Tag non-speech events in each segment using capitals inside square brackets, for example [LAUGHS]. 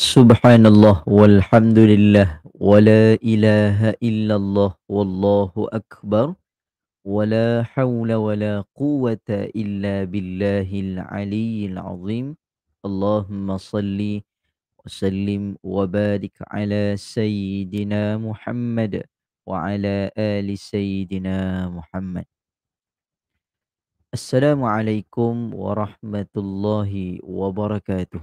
سبحان الله والحمد لله ولا إله إلا الله والله أكبر ولا حول ولا قوة إلا بالله العلي العظيم اللهم صل وسلم وبارك على سيدنا محمد وعلى آل سيدنا محمد السلام عليكم ورحمة الله وبركاته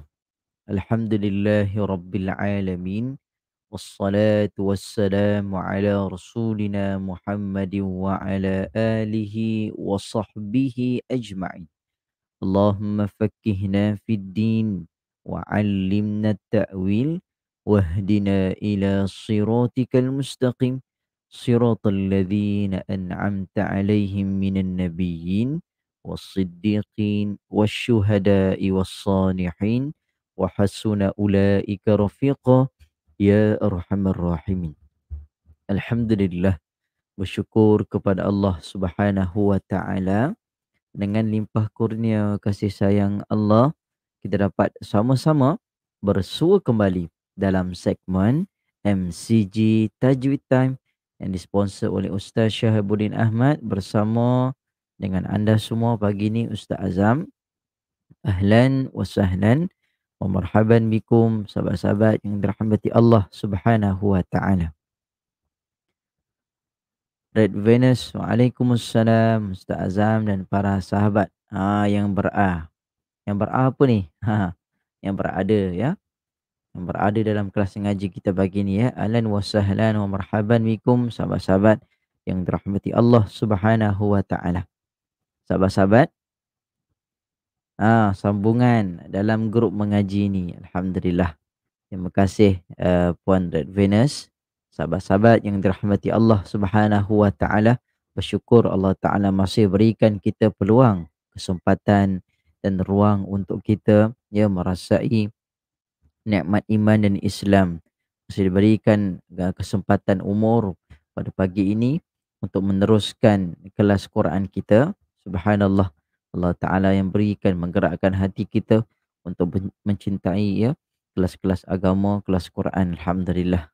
الحمد لله رب العالمين والصلاة والسلام على رسولنا محمد وعلى آله وصحبه أجمعين اللهم فكهنا في الدين وعلمنا التأويل واهدنا إلى صراطك المستقيم صراط الذين أنعمت عليهم من النبيين والصديقين والشهداء والصالحين وحسن أولئك رفيقا يا أرحم الراحمين الحمد لله bersyukur kepada Allah Subhanahu wa taala dengan limpah kurnia kasih sayang Allah kita dapat sama-sama bersua kembali dalam segmen MCG Tajwid Time yang disponsor oleh Ustaz Syahabuddin Ahmad bersama dengan anda semua pagi ini Ustaz Azam. Ahlan wa sahlan wa marhaban bikum sahabat-sahabat yang dirahmati Allah Subhanahu wa taala. Red Venus, Waalaikumsalam, Ustaz Azam dan para sahabat ha, yang ber-a. Yang ber-a apa ni? Ha, yang berada ya. Yang berada dalam kelas ngaji kita pagi ni ya. Alan wa sahlan wa marhaban bikum sahabat-sahabat yang dirahmati Allah Subhanahu Sahabat-sahabat, Ah, ha, sambungan dalam grup mengaji ni. Alhamdulillah. Terima kasih uh, Puan Red Venus. Sahabat-sahabat yang dirahmati Allah Subhanahu Bersyukur Allah Taala masih berikan kita peluang, kesempatan dan ruang untuk kita ya merasai nikmat iman dan Islam. Masih diberikan eh, kesempatan umur pada pagi ini untuk meneruskan kelas Quran kita. Subhanallah. Allah Ta'ala yang berikan menggerakkan hati kita untuk mencintai ya kelas-kelas agama, kelas Quran. Alhamdulillah.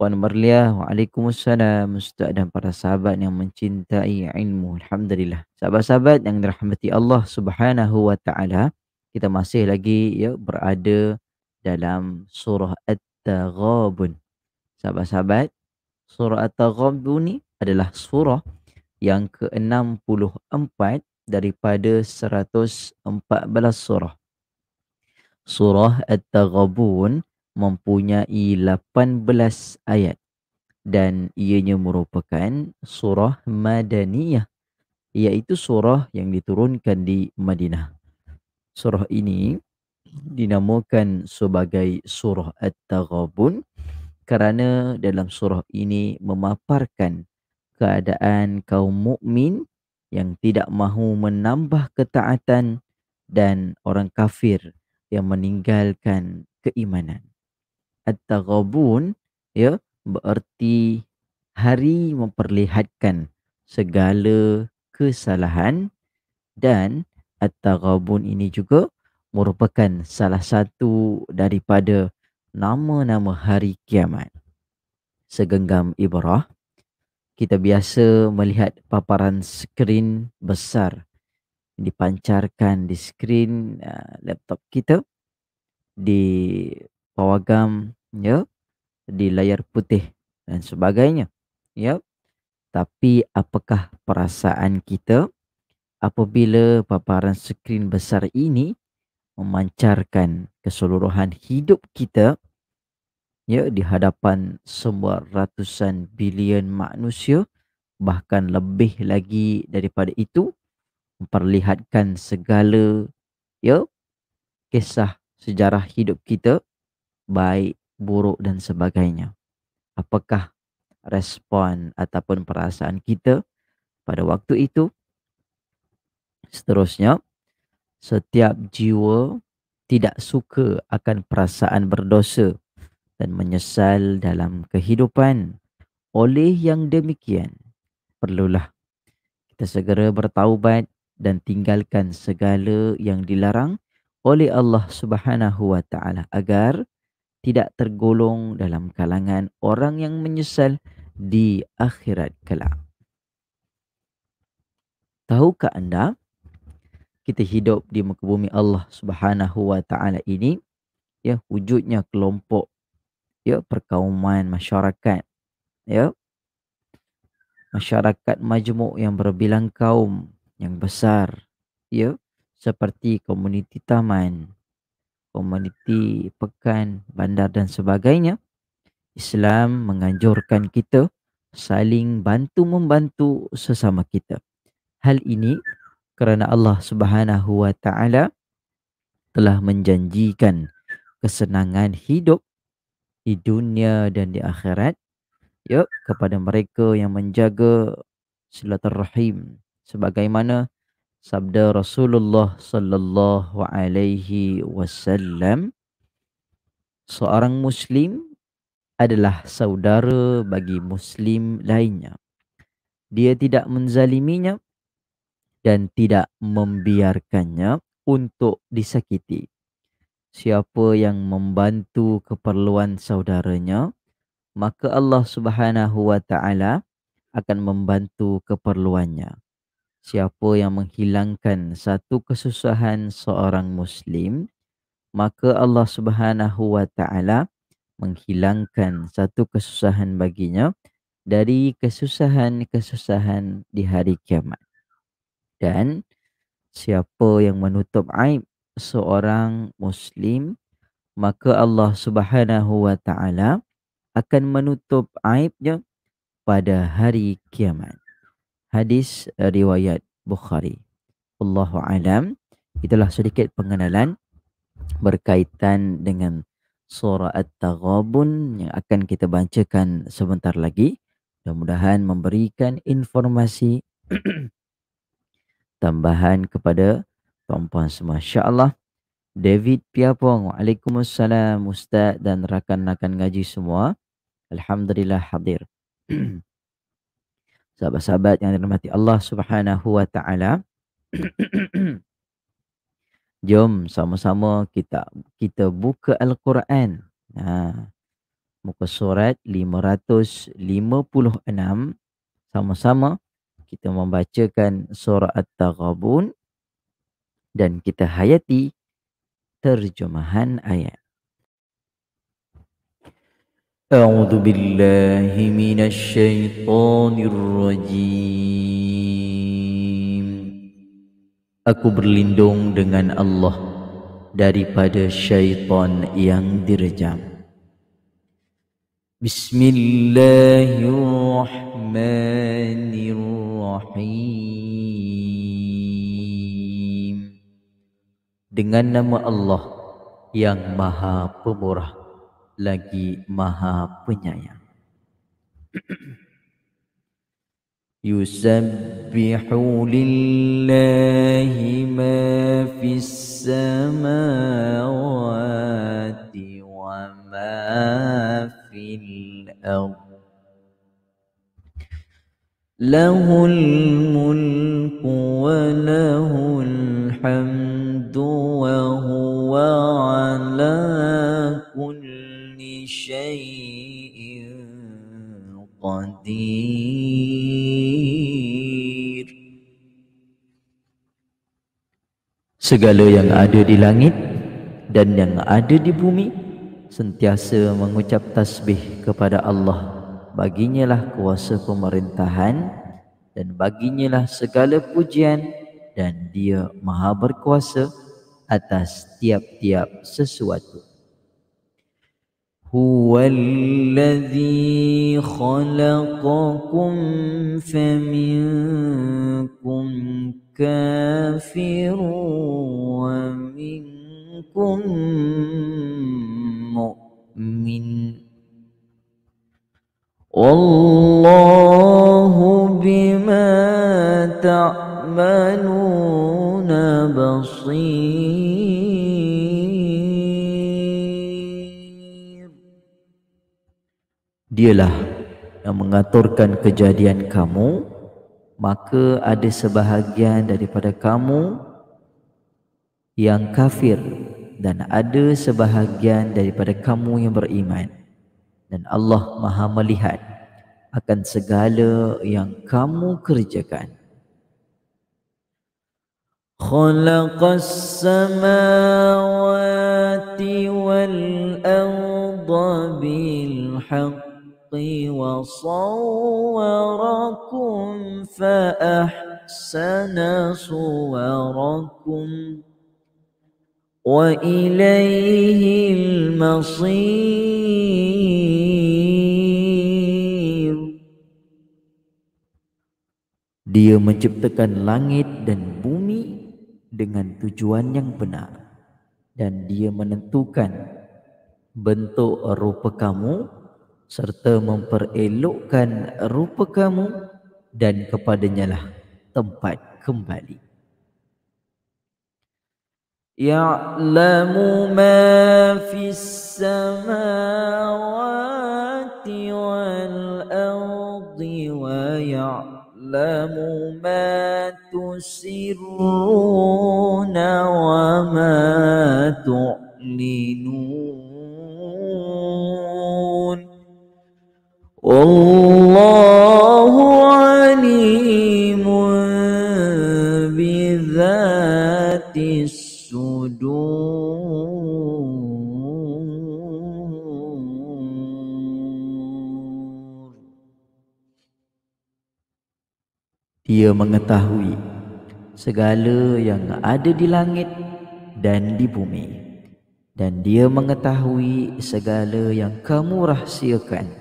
Puan Marliah, Waalaikumsalam. Ustaz dan para sahabat yang mencintai ilmu. Alhamdulillah. Sahabat-sahabat yang dirahmati Allah Subhanahu Wa Ta'ala. Kita masih lagi ya berada dalam surah At-Taghabun. Sahabat-sahabat, surah At-Taghabun ni adalah surah yang ke-64 daripada 114 surah. Surah At-Taghabun mempunyai 18 ayat dan ianya merupakan surah Madaniyah iaitu surah yang diturunkan di Madinah. Surah ini dinamakan sebagai surah At-Taghabun kerana dalam surah ini memaparkan keadaan kaum mukmin yang tidak mahu menambah ketaatan dan orang kafir yang meninggalkan keimanan. At-taghabun ya bererti hari memperlihatkan segala kesalahan dan at-taghabun ini juga merupakan salah satu daripada nama-nama hari kiamat. Segenggam Ibrahim kita biasa melihat paparan skrin besar dipancarkan di skrin uh, laptop kita di pawagam ya di layar putih dan sebagainya ya tapi apakah perasaan kita apabila paparan skrin besar ini memancarkan keseluruhan hidup kita ya di hadapan semua ratusan bilion manusia bahkan lebih lagi daripada itu memperlihatkan segala ya kisah sejarah hidup kita baik buruk dan sebagainya apakah respon ataupun perasaan kita pada waktu itu seterusnya setiap jiwa tidak suka akan perasaan berdosa dan menyesal dalam kehidupan. Oleh yang demikian, perlulah kita segera bertaubat dan tinggalkan segala yang dilarang oleh Allah Subhanahu wa taala agar tidak tergolong dalam kalangan orang yang menyesal di akhirat kelak. Tahukah anda kita hidup di muka bumi Allah Subhanahu wa taala ini ya wujudnya kelompok ya perkauman masyarakat ya masyarakat majmuk yang berbilang kaum yang besar ya seperti komuniti taman komuniti pekan bandar dan sebagainya Islam menganjurkan kita saling bantu membantu sesama kita hal ini kerana Allah Subhanahu wa taala telah menjanjikan kesenangan hidup di dunia dan di akhirat. Ya, kepada mereka yang menjaga silaturahim sebagaimana sabda Rasulullah sallallahu alaihi wasallam seorang muslim adalah saudara bagi muslim lainnya. Dia tidak menzaliminya dan tidak membiarkannya untuk disakiti siapa yang membantu keperluan saudaranya maka Allah Subhanahu wa taala akan membantu keperluannya siapa yang menghilangkan satu kesusahan seorang muslim maka Allah Subhanahu wa taala menghilangkan satu kesusahan baginya dari kesusahan-kesusahan di hari kiamat dan siapa yang menutup aib seorang muslim maka Allah Subhanahu wa taala akan menutup aibnya pada hari kiamat. Hadis eh, riwayat Bukhari. Allahu alam. Itulah sedikit pengenalan berkaitan dengan surah At-Taghabun yang akan kita bacakan sebentar lagi. Mudah-mudahan memberikan informasi [CLEARS THROAT] tambahan kepada tuan-puan semua. InsyaAllah. David Piapong. Waalaikumsalam Ustaz dan rakan-rakan ngaji semua. Alhamdulillah hadir. [CLEARS THROAT] Sahabat-sahabat yang dirahmati Allah Subhanahu wa taala. [CLEARS THROAT] Jom sama-sama kita kita buka al-Quran. Ha. Muka surat 556 sama-sama kita membacakan surah At-Taghabun dan kita hayati terjemahan ayat. أعوذ بالله من الشيطان الرجيم Aku berlindung dengan Allah daripada syaitan yang direjam. Bismillahirrahmanirrahim. dengan nama Allah yang maha pemurah lagi maha penyayang. Yusabbihu يسبح لله ما في السماوات وما في الأرض له الملك وله الحمد Segala yang ada di langit dan yang ada di bumi sentiasa mengucap tasbih kepada Allah Baginya lah kuasa pemerintahan dan baginya lah segala pujian dan dia maha berkuasa atas tiap-tiap sesuatu. هو الذي خلقكم فمنكم كافر ومنكم مؤمن والله بما تعملون بصير dialah yang mengaturkan kejadian kamu maka ada sebahagian daripada kamu yang kafir dan ada sebahagian daripada kamu yang beriman dan Allah Maha melihat akan segala yang kamu kerjakan خلق السماوات والارض بالحق الحق وصوركم فأحسن صوركم وإليه المصير Dia menciptakan langit dan bumi dengan tujuan yang benar dan dia menentukan bentuk rupa kamu serta memperelokkan rupa kamu dan kepadanya lah tempat kembali. Ya'lamu ma fis samawati wal ardi wa ya'lamu ma tusirruna wa ma tu'linun والله عليم بذات Dia mengetahui segala yang ada di langit dan di bumi dan dia mengetahui segala yang kamu rahsiakan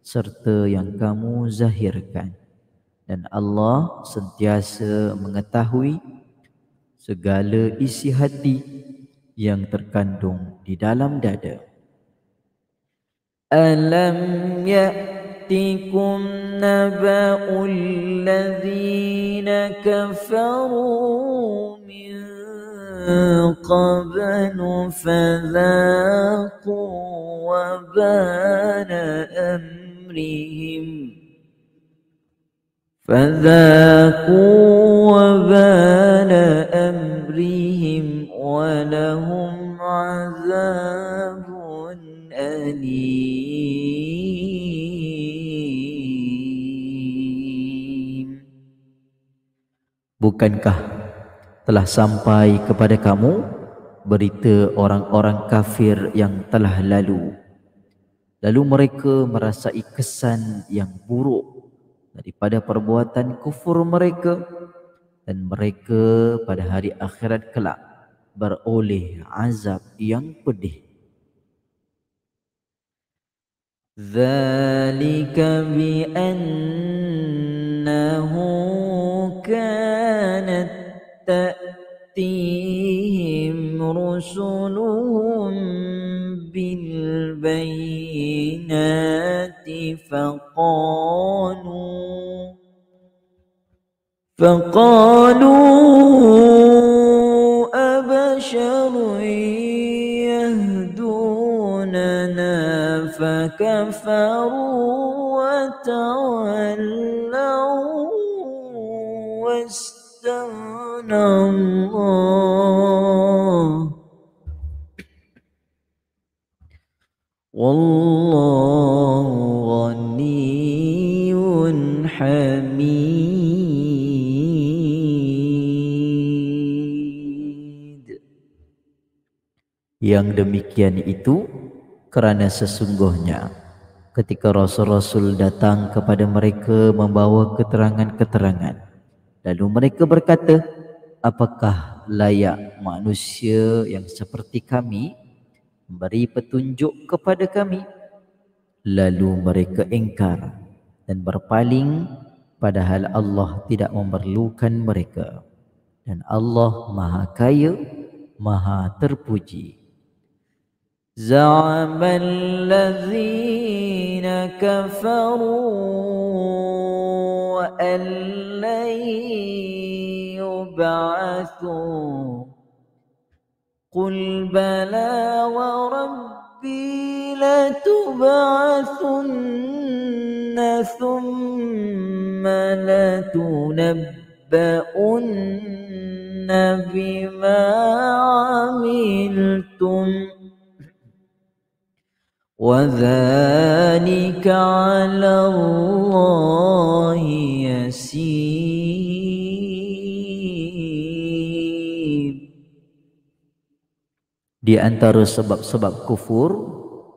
serta yang kamu zahirkan dan Allah sentiasa mengetahui segala isi hati yang terkandung di dalam dada alam ya تكم نبأ الذين كفروا من قبل فذاقوا وبان أمرهم أمرهم فذاقوا وبال أمرهم ولهم عذاب أليم Bukankah telah sampai kepada kamu berita orang-orang kafir yang telah lalu Lalu mereka merasai kesan yang buruk daripada perbuatan kufur mereka dan mereka pada hari akhirat kelak beroleh azab yang pedih. bi بأنه كانت تأتيهم رسلهم بالبينات فقالوا فقالوا أبشر يهدوننا فكفروا وتولوا واستغنى الله والله غني حميد yang demikian itu kerana sesungguhnya ketika rasul-rasul datang kepada mereka membawa keterangan-keterangan lalu mereka berkata apakah layak manusia yang seperti kami beri petunjuk kepada kami lalu mereka ingkar dan berpaling padahal Allah tidak memerlukan mereka dan Allah Maha Kaya Maha Terpuji Zaman الذين كفروا أن لن يبعثوا قل بلى وربي لتبعثن ثم لتنبؤن بما عملتم وذلك على الله يسير Di antara sebab-sebab kufur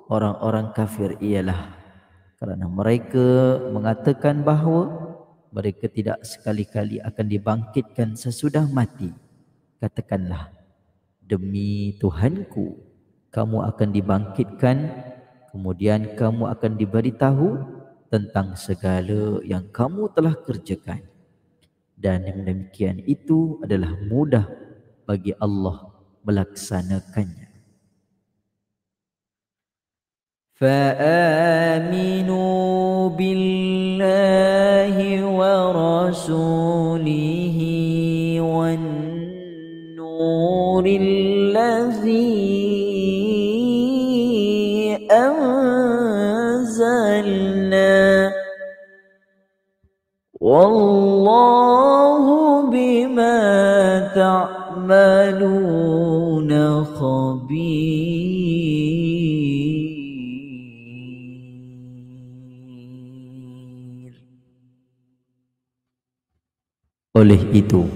orang-orang kafir ialah kerana mereka mengatakan bahawa mereka tidak sekali-kali akan dibangkitkan sesudah mati. Katakanlah, demi Tuhanku, kamu akan dibangkitkan kemudian kamu akan diberitahu tentang segala yang kamu telah kerjakan. Dan yang demikian itu adalah mudah bagi Allah melaksanakannya. فآمنوا بالله ورسوله والنور الذي أنزلنا والله بما تعملون oleh itu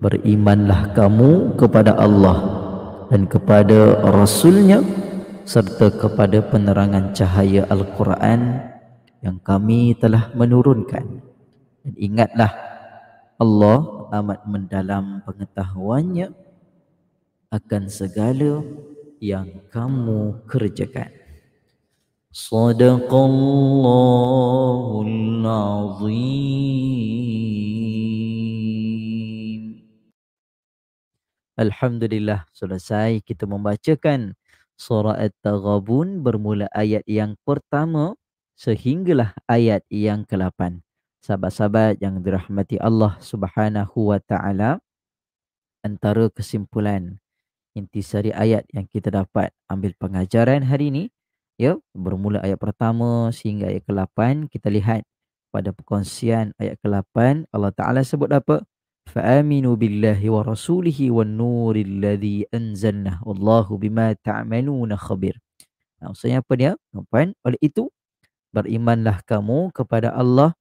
Berimanlah kamu kepada Allah Dan kepada Rasulnya Serta kepada penerangan cahaya Al-Quran Yang kami telah menurunkan Dan ingatlah Allah amat mendalam pengetahuannya Akan segala yang kamu kerjakan صدق الله العظيم الحمد لله selesai kita membacakan surah at-taghabun bermula ayat yang pertama sehinggalah ayat yang ke-8 sahabat-sahabat yang dirahmati Allah Subhanahu wa taala antara kesimpulan intisari ayat yang kita dapat ambil pengajaran hari ini ya bermula ayat pertama sehingga ayat ke-8 kita lihat pada perkongsian ayat ke-8 Allah Taala sebut apa fa'aminu billahi wa rasulihi wan nuril ladzi anzalna Allahu bima ta'maluna khabir nah, maksudnya apa dia tuan oleh itu berimanlah kamu kepada Allah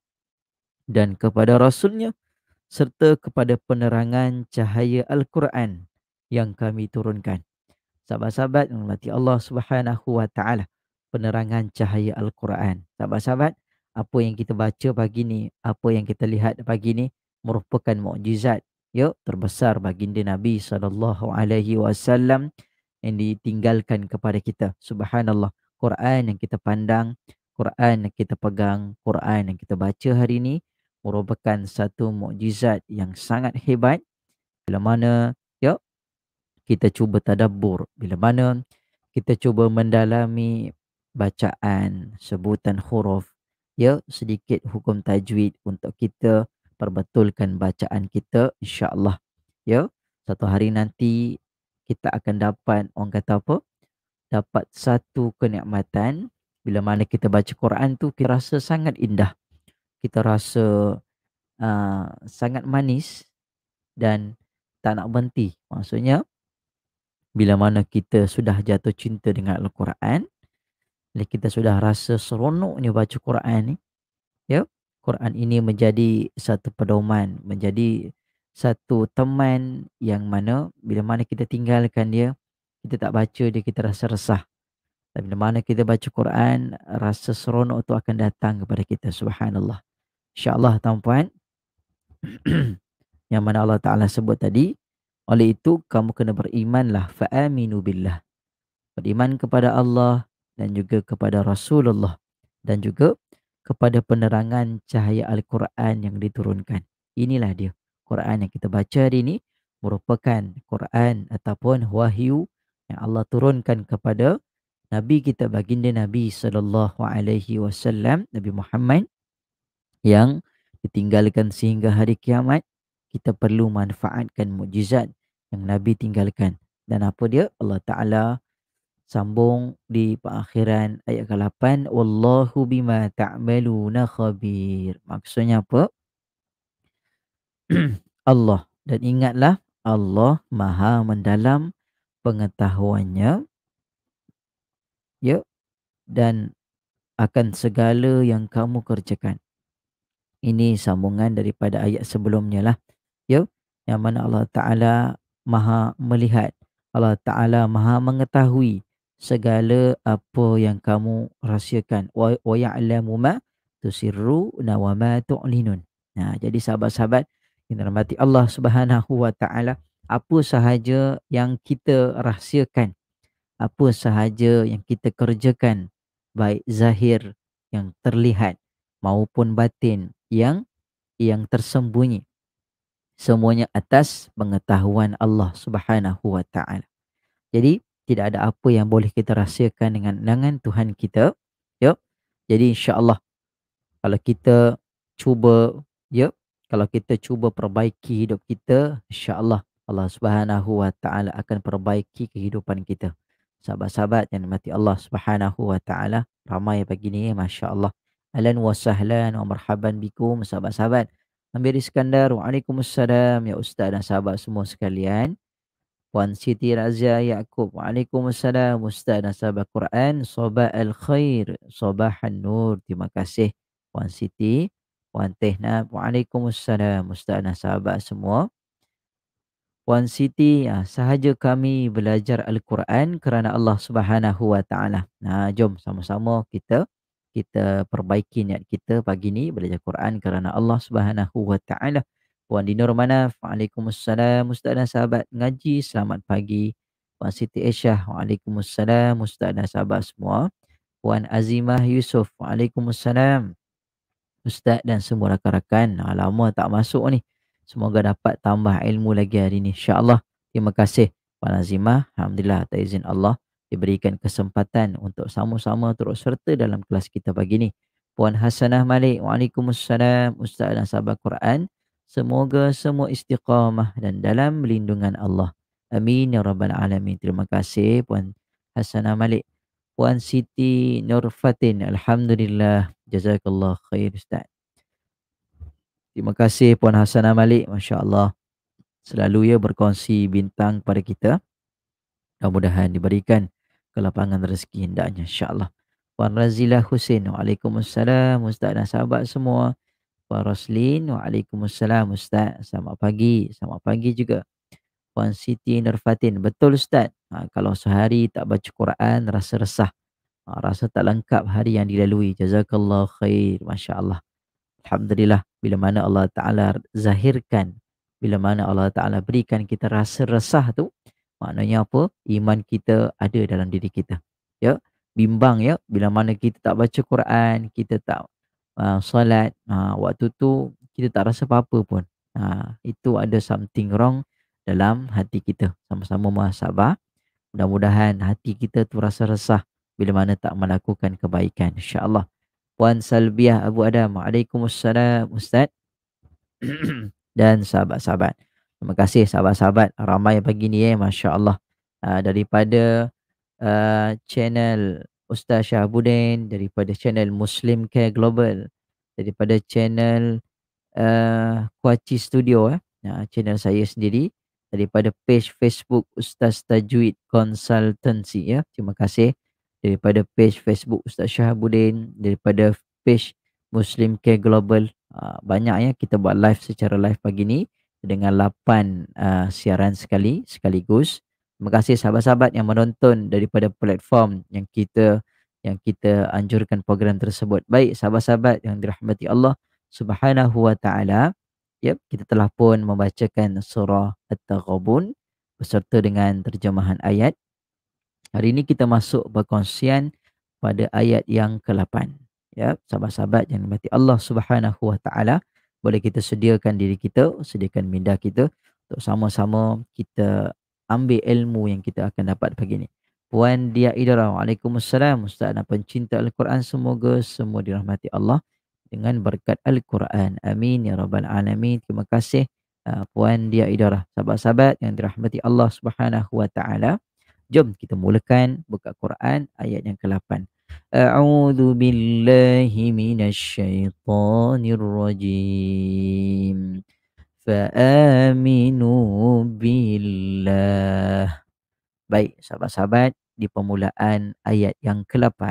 dan kepada rasulnya serta kepada penerangan cahaya al-Quran yang kami turunkan sahabat-sahabat yang melati Allah Subhanahu wa taala penerangan cahaya Al-Quran. Sahabat-sahabat, apa yang kita baca pagi ni, apa yang kita lihat pagi ni merupakan mukjizat yuk terbesar baginda Nabi sallallahu alaihi wasallam yang ditinggalkan kepada kita. Subhanallah. Quran yang kita pandang, Quran yang kita pegang, Quran yang kita baca hari ini merupakan satu mukjizat yang sangat hebat. Bila mana yuk kita cuba tadabbur, bila mana kita cuba mendalami bacaan, sebutan huruf, ya sedikit hukum tajwid untuk kita perbetulkan bacaan kita insyaallah, Ya, satu hari nanti kita akan dapat orang kata apa? Dapat satu kenikmatan bila mana kita baca Quran tu kita rasa sangat indah. Kita rasa uh, sangat manis dan tak nak berhenti. Maksudnya bila mana kita sudah jatuh cinta dengan Al-Quran, bila kita sudah rasa seronok seronoknya baca Quran ni. Ya. Quran ini menjadi satu pedoman. Menjadi satu teman yang mana bila mana kita tinggalkan dia. Kita tak baca dia kita rasa resah. Tapi bila mana kita baca Quran. Rasa seronok tu akan datang kepada kita. Subhanallah. InsyaAllah tuan-puan. [CLEARS THROAT] yang mana Allah Ta'ala sebut tadi. Oleh itu kamu kena berimanlah. Fa'aminu billah. Beriman kepada Allah dan juga kepada Rasulullah dan juga kepada penerangan cahaya Al-Quran yang diturunkan. Inilah dia Quran yang kita baca hari ini merupakan Quran ataupun wahyu yang Allah turunkan kepada Nabi kita baginda Nabi sallallahu alaihi wasallam Nabi Muhammad yang ditinggalkan sehingga hari kiamat kita perlu manfaatkan mukjizat yang Nabi tinggalkan dan apa dia Allah Taala sambung di akhiran ayat ke-8 wallahu bima ta'maluna khabir maksudnya apa [CLEARS THROAT] Allah dan ingatlah Allah Maha mendalam pengetahuannya ya dan akan segala yang kamu kerjakan ini sambungan daripada ayat sebelumnya lah ya yang mana Allah Taala Maha melihat Allah Taala Maha mengetahui segala apa yang kamu rahsiakan wa wa ya'lamu ma tusirru wa ma tu'linun nah jadi sahabat-sahabat yang dirahmati Allah Subhanahu wa taala apa sahaja yang kita rahsiakan apa sahaja yang kita kerjakan baik zahir yang terlihat maupun batin yang yang tersembunyi semuanya atas pengetahuan Allah Subhanahu wa taala jadi tidak ada apa yang boleh kita rahsiakan dengan dengan Tuhan kita ya jadi insyaallah kalau kita cuba ya kalau kita cuba perbaiki hidup kita insyaallah Allah Subhanahu wa taala akan perbaiki kehidupan kita sahabat-sahabat yang dimati Allah Subhanahu wa taala ramai pagi ni masyaallah alan wa sahlan wa marhaban bikum sahabat-sahabat Amir Iskandar, Waalaikumsalam, Ya Ustaz dan sahabat semua sekalian. Puan Siti Razia Yaakob. Waalaikumsalam Ustaz Nasabah Quran. Sobat Al-Khair. Al Nur. Terima kasih Puan Siti. Puan Tehna. Waalaikumsalam Ustaz Nasabah semua. Puan Siti, ya, sahaja kami belajar Al-Quran kerana Allah Subhanahu Wa Taala. Nah, jom sama-sama kita kita perbaiki niat kita pagi ni belajar Quran kerana Allah Subhanahu Wa Taala. Puan Dinur Manaf, Waalaikumsalam Ustaz dan sahabat ngaji, selamat pagi. Puan Siti Aisyah, Waalaikumsalam Ustaz dan sahabat semua. Puan Azimah Yusof, Waalaikumsalam Ustaz dan semua rakan-rakan. Ah, lama tak masuk ni. Semoga dapat tambah ilmu lagi hari ni. InsyaAllah. Terima kasih Puan Azimah. Alhamdulillah, tak izin Allah diberikan kesempatan untuk sama-sama terus serta dalam kelas kita pagi ni. Puan Hasanah Malik, Waalaikumsalam Ustaz dan sahabat Quran. Semoga semua istiqamah dan dalam lindungan Allah. Amin ya rabbal alamin. Terima kasih Puan Hassanah Malik. Puan Siti Nurfatin. Alhamdulillah. Jazakallah khair Ustaz. Terima kasih Puan Hassanah Malik. Masya Allah. Selalu ya berkongsi bintang pada kita. Mudah-mudahan diberikan kelapangan rezeki hendaknya. InsyaAllah. Puan Razilah Hussein. Waalaikumsalam. Ustaz dan sahabat semua. Puan Roslin. Waalaikumsalam Ustaz. Selamat pagi. Selamat pagi juga. Puan Siti Nurfatin. Betul Ustaz. Ha, kalau sehari tak baca Quran rasa resah. Ha, rasa tak lengkap hari yang dilalui. Jazakallah khair. Masya Allah. Alhamdulillah. Bila mana Allah Ta'ala zahirkan. Bila mana Allah Ta'ala berikan kita rasa resah tu. Maknanya apa? Iman kita ada dalam diri kita. Ya. Bimbang ya. Bila mana kita tak baca Quran. Kita tak Ah, solat uh, waktu tu kita tak rasa apa-apa pun. Ha, itu ada something wrong dalam hati kita. Sama-sama muhasabah. Mudah-mudahan hati kita tu rasa resah bila mana tak melakukan kebaikan. InsyaAllah. Puan Salbiah Abu Adam. Waalaikumsalam Ustaz. [CLEARS THROAT] Dan sahabat-sahabat. Terima kasih sahabat-sahabat. Ramai pagi ni eh. Masya Allah. Uh, daripada uh, channel Ustaz Syahbudin daripada channel Muslim Care Global daripada channel uh, Kuaci Studio eh. Nah, channel saya sendiri daripada page Facebook Ustaz Tajwid Consultancy ya. Terima kasih daripada page Facebook Ustaz Syahbudin daripada page Muslim Care Global uh, banyak ya kita buat live secara live pagi ni dengan 8 uh, ah, siaran sekali sekaligus. Terima kasih sahabat-sahabat yang menonton daripada platform yang kita yang kita anjurkan program tersebut. Baik sahabat-sahabat yang dirahmati Allah Subhanahu wa taala. Yep, kita telah pun membacakan surah At-Taghabun beserta dengan terjemahan ayat. Hari ini kita masuk berkongsian pada ayat yang ke-8. Ya, sahabat-sahabat yang dirahmati Allah Subhanahu wa taala, boleh kita sediakan diri kita, sediakan minda kita untuk sama-sama kita ambil ilmu yang kita akan dapat pagi ini. Puan Dia Idara, Waalaikumsalam. Ustaz dan pencinta Al-Quran, semoga semua dirahmati Allah dengan berkat Al-Quran. Amin. Ya Rabbal Alamin. Terima kasih uh, Puan Dia Idara. Sahabat-sahabat yang dirahmati Allah Subhanahu Wa Jom kita mulakan buka Quran ayat yang ke-8. A'udhu billahi minasyaitanirrajim. فآمنوا Billah. Baik, sahabat-sahabat, di permulaan ayat yang ke-8,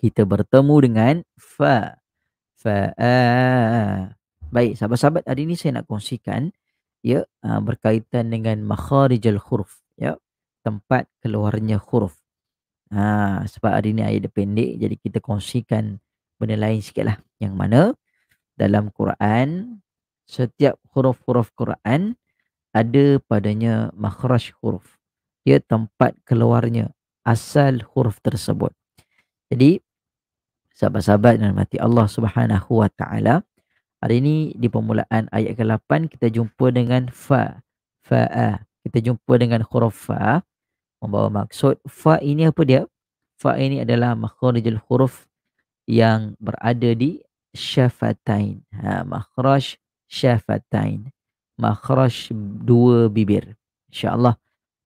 kita bertemu dengan fa. fa Baik, sahabat-sahabat, hari ini saya nak kongsikan ya ah, berkaitan dengan makharijal huruf, ya, tempat keluarnya huruf. Ha, ah, sebab hari ini ayat pendek, jadi kita kongsikan benda lain sikitlah. Yang mana dalam Quran setiap huruf-huruf Quran ada padanya makhraj huruf. Ia tempat keluarnya asal huruf tersebut. Jadi sahabat-sahabat dan mati Allah Subhanahu wa taala hari ini di permulaan ayat ke-8 kita jumpa dengan fa faa kita jumpa dengan huruf fa membawa maksud fa ini apa dia fa ini adalah makhrajul huruf yang berada di syafatain ha makhraj syafatain makhraj dua bibir insyaallah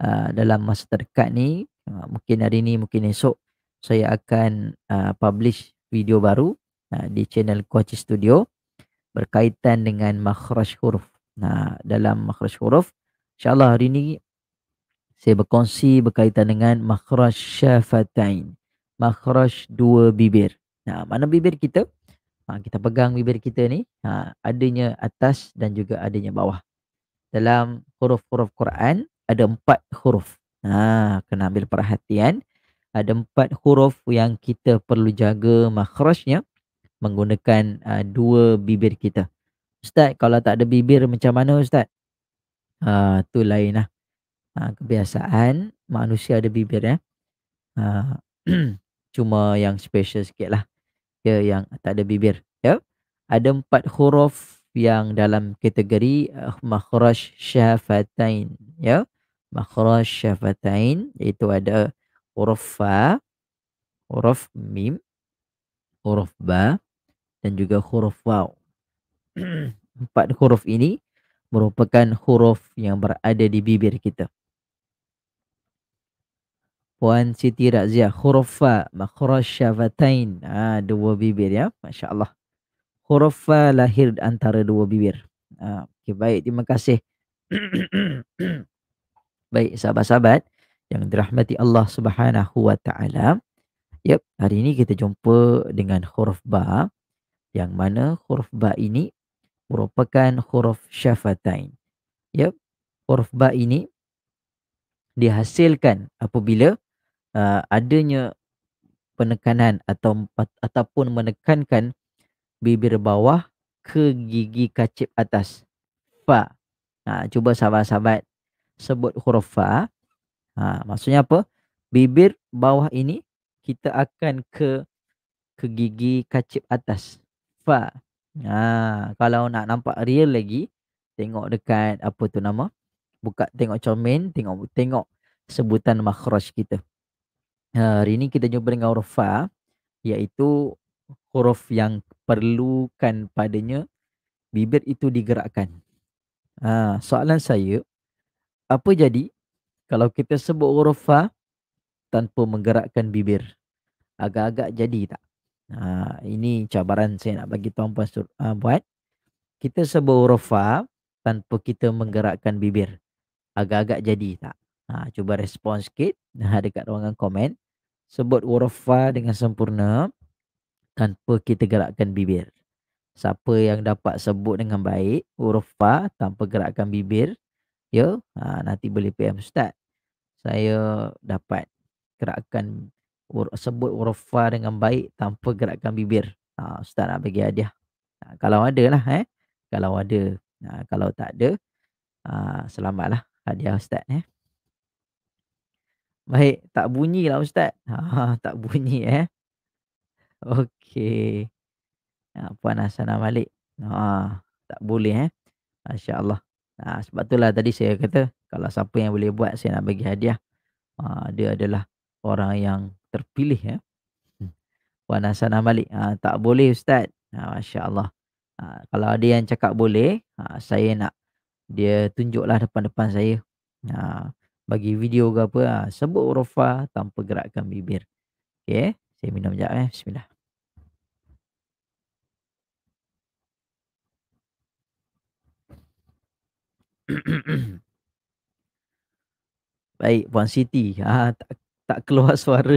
uh, dalam masa terdekat ni uh, mungkin hari ni mungkin esok saya akan uh, publish video baru uh, di channel coach studio berkaitan dengan makhraj huruf nah dalam makhraj huruf insyaallah hari ni saya berkongsi berkaitan dengan makhraj syafatain makhraj dua bibir nah mana bibir kita ha, kita pegang bibir kita ni ha, adanya atas dan juga adanya bawah dalam huruf-huruf Quran ada empat huruf ha, kena ambil perhatian ada empat huruf yang kita perlu jaga makhrajnya menggunakan uh, dua bibir kita ustaz kalau tak ada bibir macam mana ustaz ha, tu lain lah ha, kebiasaan manusia ada bibir ya ha, [CLEARS THROAT] cuma yang special sikit lah ya yang tak ada bibir ya ada empat huruf yang dalam kategori uh, makhraj syafatain ya makhraj syafatain itu ada huruf fa huruf mim huruf ba dan juga huruf waw [CLEARS THROAT] empat huruf ini merupakan huruf yang berada di bibir kita Puan Siti Razia Khurufa Makhraj Syafatain ha, Dua bibir ya Masya Allah Khurufa lahir antara dua bibir ha, okay, Baik terima kasih [COUGHS] Baik sahabat-sahabat Yang dirahmati Allah Subhanahu Wa Taala. Yep, hari ini kita jumpa dengan huruf ba yang mana huruf ba ini merupakan huruf syafatain. Yep, huruf ba ini dihasilkan apabila uh, uh, adanya penekanan atau ataupun menekankan bibir bawah ke gigi kacip atas. Fa. Ha, cuba sahabat-sahabat sebut huruf fa. Ha, maksudnya apa? Bibir bawah ini kita akan ke ke gigi kacip atas. Fa. Ha, kalau nak nampak real lagi, tengok dekat apa tu nama? Buka tengok cermin, tengok tengok sebutan makhraj kita hari ini kita jumpa dengan huruf fa iaitu huruf yang perlukan padanya bibir itu digerakkan. Ha, soalan saya, apa jadi kalau kita sebut huruf fa tanpa menggerakkan bibir? Agak-agak jadi tak? Ha, ini cabaran saya nak bagi tuan-puan ha, buat. Kita sebut huruf fa tanpa kita menggerakkan bibir. Agak-agak jadi tak? Ha, cuba respon sikit ha, dekat ruangan komen sebut warfa dengan sempurna tanpa kita gerakkan bibir. Siapa yang dapat sebut dengan baik warfa tanpa gerakkan bibir, ya, ha, nanti boleh PM Ustaz. Saya dapat gerakkan sebut warfa dengan baik tanpa gerakkan bibir. Ha, Ustaz nak bagi hadiah. Ha, kalau ada lah eh. Kalau ada. Ha, kalau tak ada, ha, selamatlah hadiah Ustaz eh. Baik, tak bunyi lah Ustaz. Ha, [LAUGHS] tak bunyi eh. Okey. Ha, Puan Hasanah balik. Ha, tak boleh eh. Masya Allah. Ha, sebab itulah tadi saya kata, kalau siapa yang boleh buat, saya nak bagi hadiah. Ha, dia adalah orang yang terpilih eh. Hmm. Puan Hasanah Malik, Ha, tak boleh Ustaz. Ha, Masya Allah. Ha, kalau ada yang cakap boleh, ha, saya nak dia tunjuklah depan-depan saya. Ha, bagi video ke apa ha, sebut huruf tanpa gerakkan bibir okey saya minum jap eh bismillah [COUGHS] baik puan siti ha, tak tak keluar suara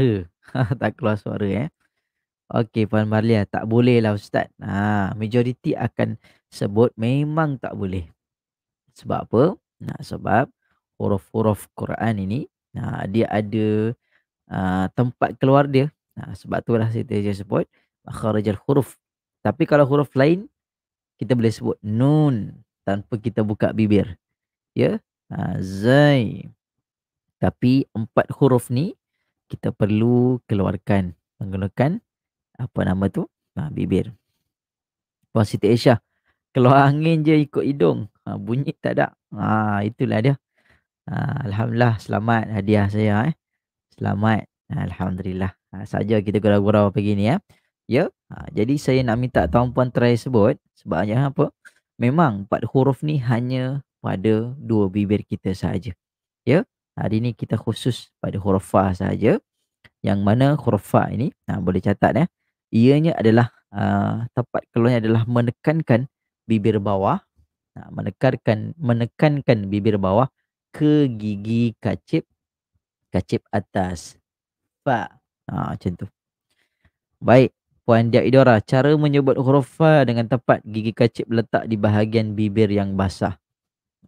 ha, tak keluar suara eh okey puan marlia tak boleh lah ustaz ha majoriti akan sebut memang tak boleh sebab apa nah sebab huruf-huruf Quran ini nah dia ada uh, tempat keluar dia. Nah, sebab tu lah saya saya sebut makharajul huruf. Tapi kalau huruf lain kita boleh sebut nun tanpa kita buka bibir. Ya. Yeah? Uh, zai. Tapi empat huruf ni kita perlu keluarkan menggunakan apa nama tu? Nah, bibir. Puan Siti Aisyah. Keluar angin je ikut hidung. Ha, bunyi tak ada. Ha, itulah dia. Ah, Alhamdulillah selamat hadiah saya eh. Selamat. Ah, Alhamdulillah. Ha, saja kita gurau-gurau pagi ni ya. Eh. Ya. Ha, jadi saya nak minta tuan puan try sebut sebabnya apa? Memang empat huruf ni hanya pada dua bibir kita saja. Ya. Hari ni kita khusus pada huruf fa saja. Yang mana huruf fa ini, Nah, boleh catat ya. Eh. Ianya adalah uh, tempat keluarnya adalah menekankan bibir bawah. Ha, menekankan bibir bawah ke gigi kacip kacip atas. pak Ha, macam tu. Baik. Puan Dia Idora, cara menyebut huruf fa dengan tepat gigi kacip letak di bahagian bibir yang basah.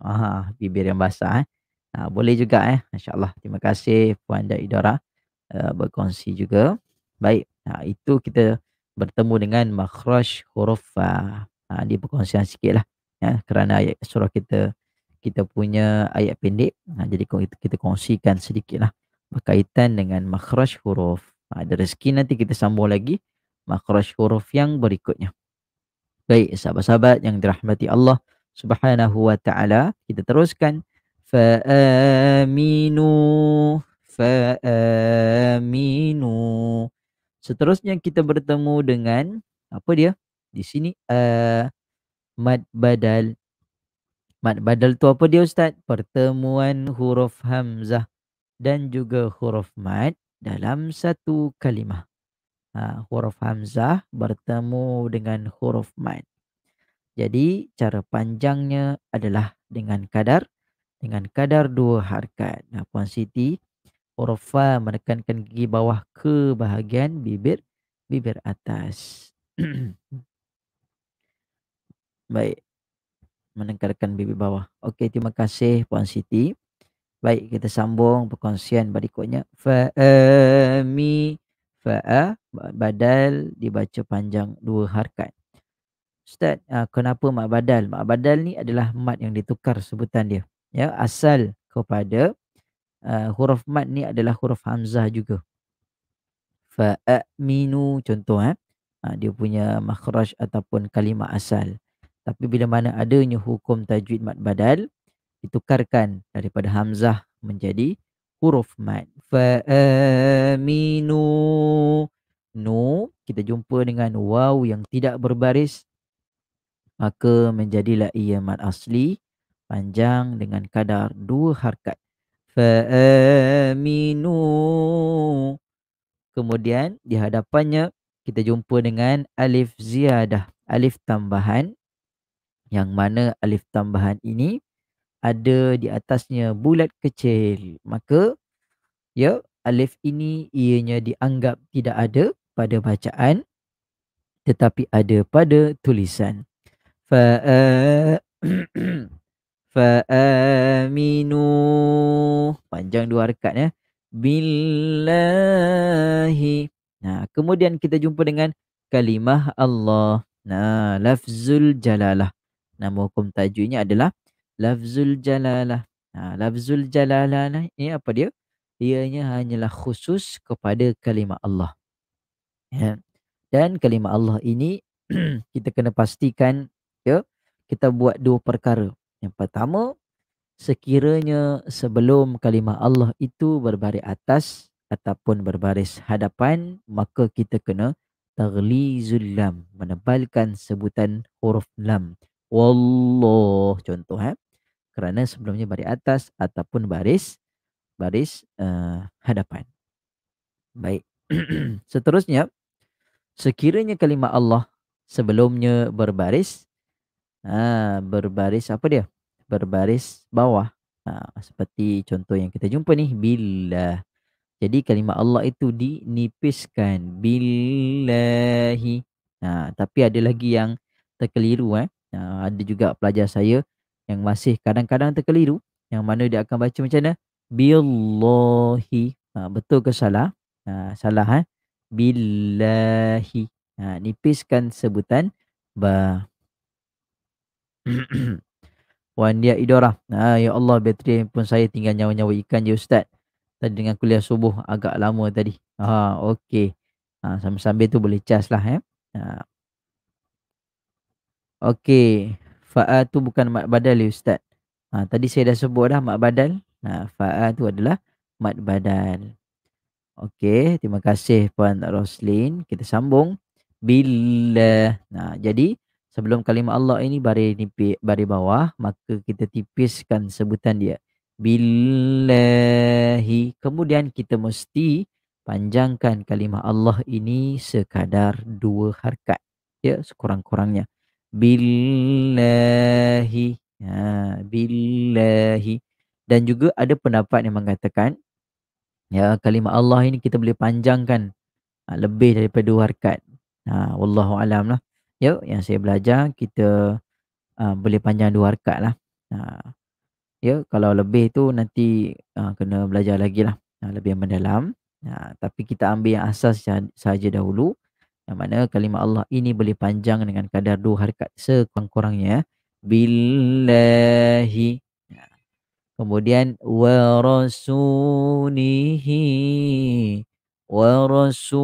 Ah, bibir yang basah eh. Ha, boleh juga eh. Masya-Allah. Terima kasih Puan Dia Idora uh, berkongsi juga. Baik. Ha, itu kita bertemu dengan makhraj huruf fa. Ha, dia perkongsian sikitlah. Ya, kerana ayat surah kita kita punya ayat pendek. Ha, jadi kita, kita kongsikan sedikit lah berkaitan dengan makhraj huruf. Ha, ada rezeki nanti kita sambung lagi makhraj huruf yang berikutnya. Baik sahabat-sahabat yang dirahmati Allah subhanahu wa ta'ala. Kita teruskan. Fa'aminu, fa'aminu. Seterusnya kita bertemu dengan apa dia? Di sini uh, mad badal Mad badal tu apa dia Ustaz? Pertemuan huruf Hamzah dan juga huruf Mad dalam satu kalimah. Ha, huruf Hamzah bertemu dengan huruf Mad. Jadi cara panjangnya adalah dengan kadar dengan kadar dua harkat. Nah, Puan Siti, huruf Fa menekankan gigi bawah ke bahagian bibir bibir atas. [CLEARS THROAT] Baik menengkarkan bibi bawah. Okey, terima kasih Puan Siti. Baik, kita sambung perkongsian berikutnya. Fa'ami fa'a badal dibaca panjang dua harkat. Ustaz, ah, kenapa mak badal? Mak badal ni adalah mat yang ditukar sebutan dia. Ya, asal kepada uh, huruf mat ni adalah huruf hamzah juga. Fa'aminu contoh eh. Ah, dia punya makhraj ataupun kalimah asal. Tapi bila mana adanya hukum tajwid mad badal ditukarkan daripada hamzah menjadi huruf mad. Fa aminu nu kita jumpa dengan waw yang tidak berbaris maka menjadilah ia mad asli panjang dengan kadar dua harkat. Fa aminu kemudian di hadapannya kita jumpa dengan alif ziyadah alif tambahan yang mana alif tambahan ini ada di atasnya bulat kecil maka ya alif ini ianya dianggap tidak ada pada bacaan tetapi ada pada tulisan fa [CLEARS THROAT] fa aminu panjang dua rakaat ya billahi nah kemudian kita jumpa dengan kalimah Allah nah lafzul jalalah nama hukum tajwidnya adalah lafzul jalalah. Ha, lafzul jalalah ni apa dia? Ianya hanyalah khusus kepada kalimah Allah. Ya. Dan kalimah Allah ini [CLEARS THROAT] kita kena pastikan ya, kita buat dua perkara. Yang pertama, sekiranya sebelum kalimah Allah itu berbaris atas ataupun berbaris hadapan, maka kita kena taghlizul lam, menebalkan sebutan huruf lam wallah contoh eh kerana sebelumnya baris atas ataupun baris baris uh, hadapan baik [CLEARS THROAT] seterusnya sekiranya kalimah Allah sebelumnya berbaris uh, berbaris apa dia berbaris bawah uh, seperti contoh yang kita jumpa ni bila jadi kalimah Allah itu dinipiskan billahi. Ha, tapi ada lagi yang terkeliru eh uh, ada juga pelajar saya yang masih kadang-kadang terkeliru yang mana dia akan baca macam mana billahi ha, betul ke salah ha, salah eh billahi ha, nipiskan sebutan ba [CLEARS THROAT] wan dia idarah ha, ya Allah bateri pun saya tinggal nyawa-nyawa ikan je ustaz tadi dengan kuliah subuh agak lama tadi ha okey ha, sambil-sambil tu boleh cas lah eh ha. Okey. faa tu bukan mad badal ya Ustaz. Ha, tadi saya dah sebut dah mad badal. Ha, faa tu adalah mad badal. Okey. Terima kasih Puan Roslin. Kita sambung. Bila. Ha, jadi sebelum kalimah Allah ini bari, nipik, bari bawah. Maka kita tipiskan sebutan dia. Billahi. Kemudian kita mesti panjangkan kalimah Allah ini sekadar dua harkat. Ya, sekurang-kurangnya billahi ha billahi dan juga ada pendapat yang mengatakan ya kalimah Allah ini kita boleh panjangkan ha, lebih daripada dua harkat. ha wallahu alam lah ya yang saya belajar kita ha, boleh panjang dua harkat lah ha ya kalau lebih tu nanti ha, kena belajar lagi lah ha, lebih mendalam ha, tapi kita ambil yang asas sahaja dahulu yang mana kalimah Allah ini boleh panjang dengan kadar dua harikat sekurang-kurangnya. Billahi. Ya. Kemudian, wa rasunihi. Wa rasu.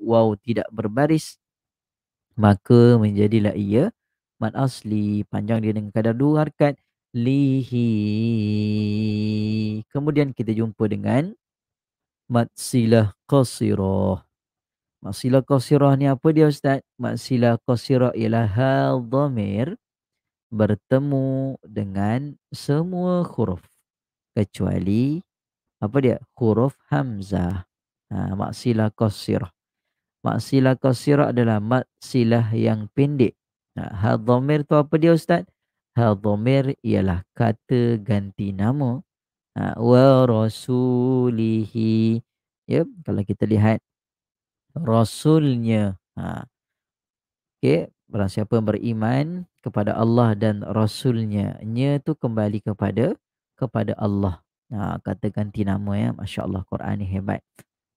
Wow, tidak berbaris. Maka menjadilah ia. Mat asli. Panjang dia dengan kadar dua harikat. Lihi. Kemudian kita jumpa dengan. Mat silah qasirah. Maksilah kosirah ni apa dia Ustaz? Maksilah kosirah ialah hal domir bertemu dengan semua huruf. Kecuali apa dia? Huruf Hamzah. Ha, maksilah kosirah. Maksilah kosirah adalah maksilah yang pendek. Ha, hal domir tu apa dia Ustaz? Hal domir ialah kata ganti nama. Ha, wa rasulihi. yep, kalau kita lihat Rasulnya. Ha. Okay. Barang siapa beriman kepada Allah dan Rasulnya. Nya tu kembali kepada kepada Allah. Ha, kata ganti nama ya. Masya Allah Quran ni hebat.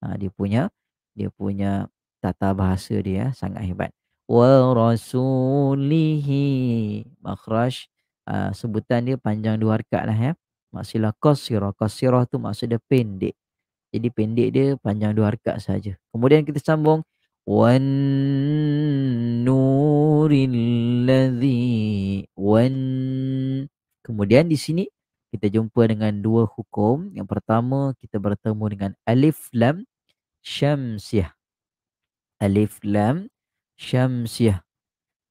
Ha, dia punya dia punya tata bahasa dia ya, sangat hebat. Wa rasulihi makhraj. Ha, sebutan dia panjang dua harkat lah ya. Maksudnya kosirah. Kosirah tu maksudnya pendek. Jadi pendek dia panjang dua harkat saja. Kemudian kita sambung wan nuril wan kemudian di sini kita jumpa dengan dua hukum. Yang pertama kita bertemu dengan alif lam syamsiah. Alif lam syamsiah.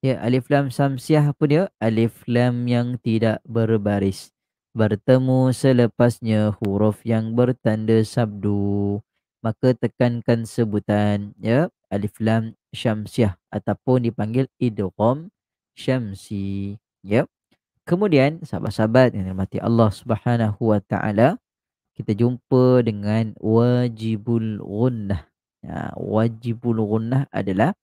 Ya alif lam syamsiah apa dia? Alif lam yang tidak berbaris bertemu selepasnya huruf yang bertanda sabdu maka tekankan sebutan ya alif lam syamsiah ataupun dipanggil idgham syamsi ya kemudian sahabat-sahabat yang dirahmati Allah Subhanahu wa taala kita jumpa dengan wajibul gunnah ya wajibul gunnah adalah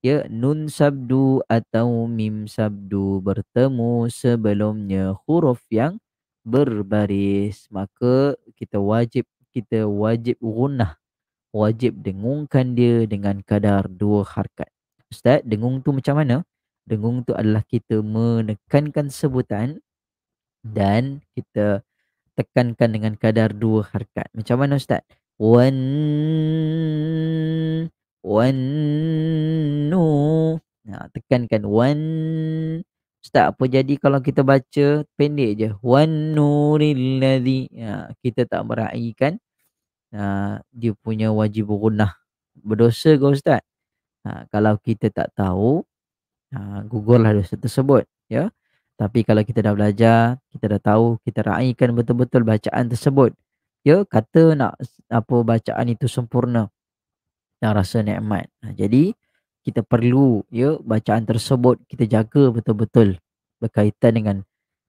ya nun sabdu atau mim sabdu bertemu sebelumnya huruf yang berbaris maka kita wajib kita wajib gunah wajib dengungkan dia dengan kadar dua harkat ustaz dengung tu macam mana dengung tu adalah kita menekankan sebutan dan kita tekankan dengan kadar dua harkat macam mana ustaz wan wan nu nah tekankan wan Ustaz apa jadi kalau kita baca pendek je wan nuril ladzi ha, ya, kita tak meraihkan ha, ya, dia punya wajib gunah berdosa ke ustaz ha, kalau kita tak tahu ha, gugurlah dosa tersebut ya tapi kalau kita dah belajar kita dah tahu kita raihkan betul-betul bacaan tersebut ya kata nak apa bacaan itu sempurna dan rasa nikmat ha, jadi kita perlu ya bacaan tersebut kita jaga betul-betul berkaitan dengan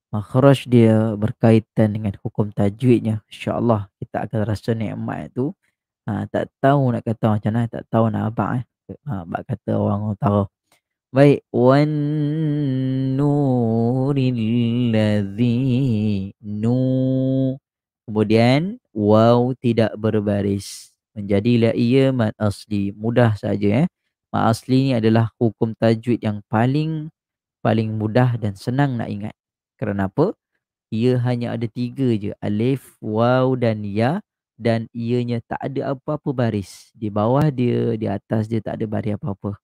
makhraj dia berkaitan dengan hukum tajwidnya insyaallah kita akan rasa nikmat tu ha, tak tahu nak kata macam mana tak tahu nak apa eh ha, bab kata orang utara baik wan nurillazi nu kemudian waw tidak berbaris menjadilah ia mad asli mudah saja eh asli ini adalah hukum tajwid yang paling paling mudah dan senang nak ingat. Kenapa? Ia hanya ada tiga je. Alif, waw dan ya. Dan ianya tak ada apa-apa baris. Di bawah dia, di atas dia tak ada baris apa-apa.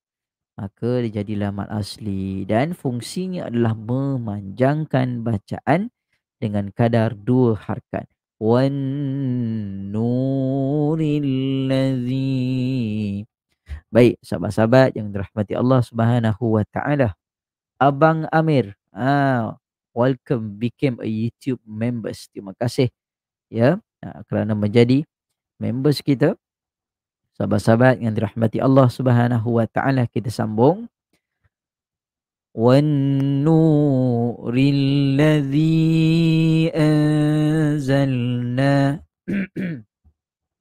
Maka dia jadilah mat asli. Dan fungsinya adalah memanjangkan bacaan dengan kadar dua harkat. Wan nuril lazim. Baik, sahabat-sahabat yang dirahmati Allah Subhanahu wa taala. Abang Amir, ah, welcome became a YouTube members. Terima kasih ya ha, kerana menjadi members kita. Sahabat-sahabat yang dirahmati Allah Subhanahu wa taala, kita sambung. والنور الذي أنزلنا.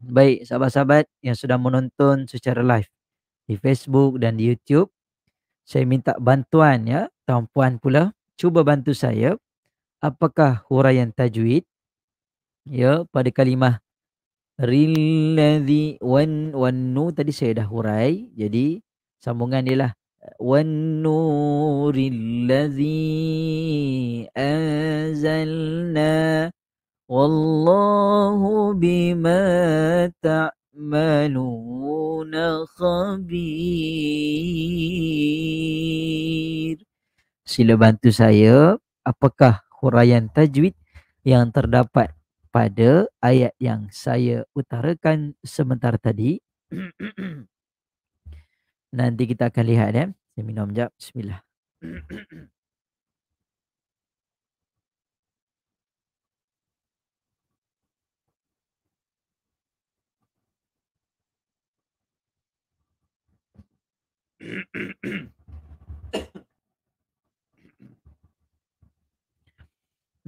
Baik, sahabat-sahabat yang sudah menonton secara live di Facebook dan di YouTube. Saya minta bantuan ya, tuan puan pula cuba bantu saya. Apakah huraian tajwid ya pada kalimah rilladhi wan wanu tadi saya dah hurai. Jadi sambungan dia lah wan nurilladhi azalna wallahu bima ta' تعملون Khabir. Sila bantu saya apakah huraian tajwid yang terdapat pada ayat yang saya utarakan sebentar tadi. [CLEARS THROAT] Nanti kita akan lihat ya. Saya minum jap. Bismillah. [CLEARS THROAT] [COUGHS]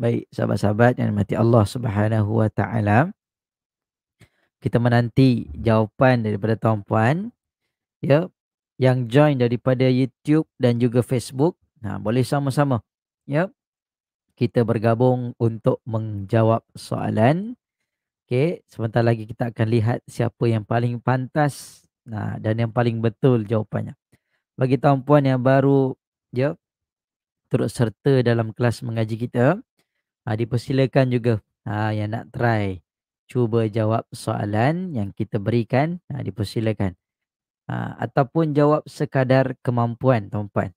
Baik sahabat-sahabat yang mati Allah subhanahu wa ta'ala Kita menanti jawapan daripada tuan puan ya, Yang join daripada YouTube dan juga Facebook nah, Boleh sama-sama ya. Kita bergabung untuk menjawab soalan okay, Sebentar lagi kita akan lihat siapa yang paling pantas nah, Dan yang paling betul jawapannya bagi tuan puan yang baru ya turut serta dalam kelas mengaji kita ha, dipersilakan juga ha, yang nak try cuba jawab soalan yang kita berikan ha, dipersilakan ha, ataupun jawab sekadar kemampuan tuan puan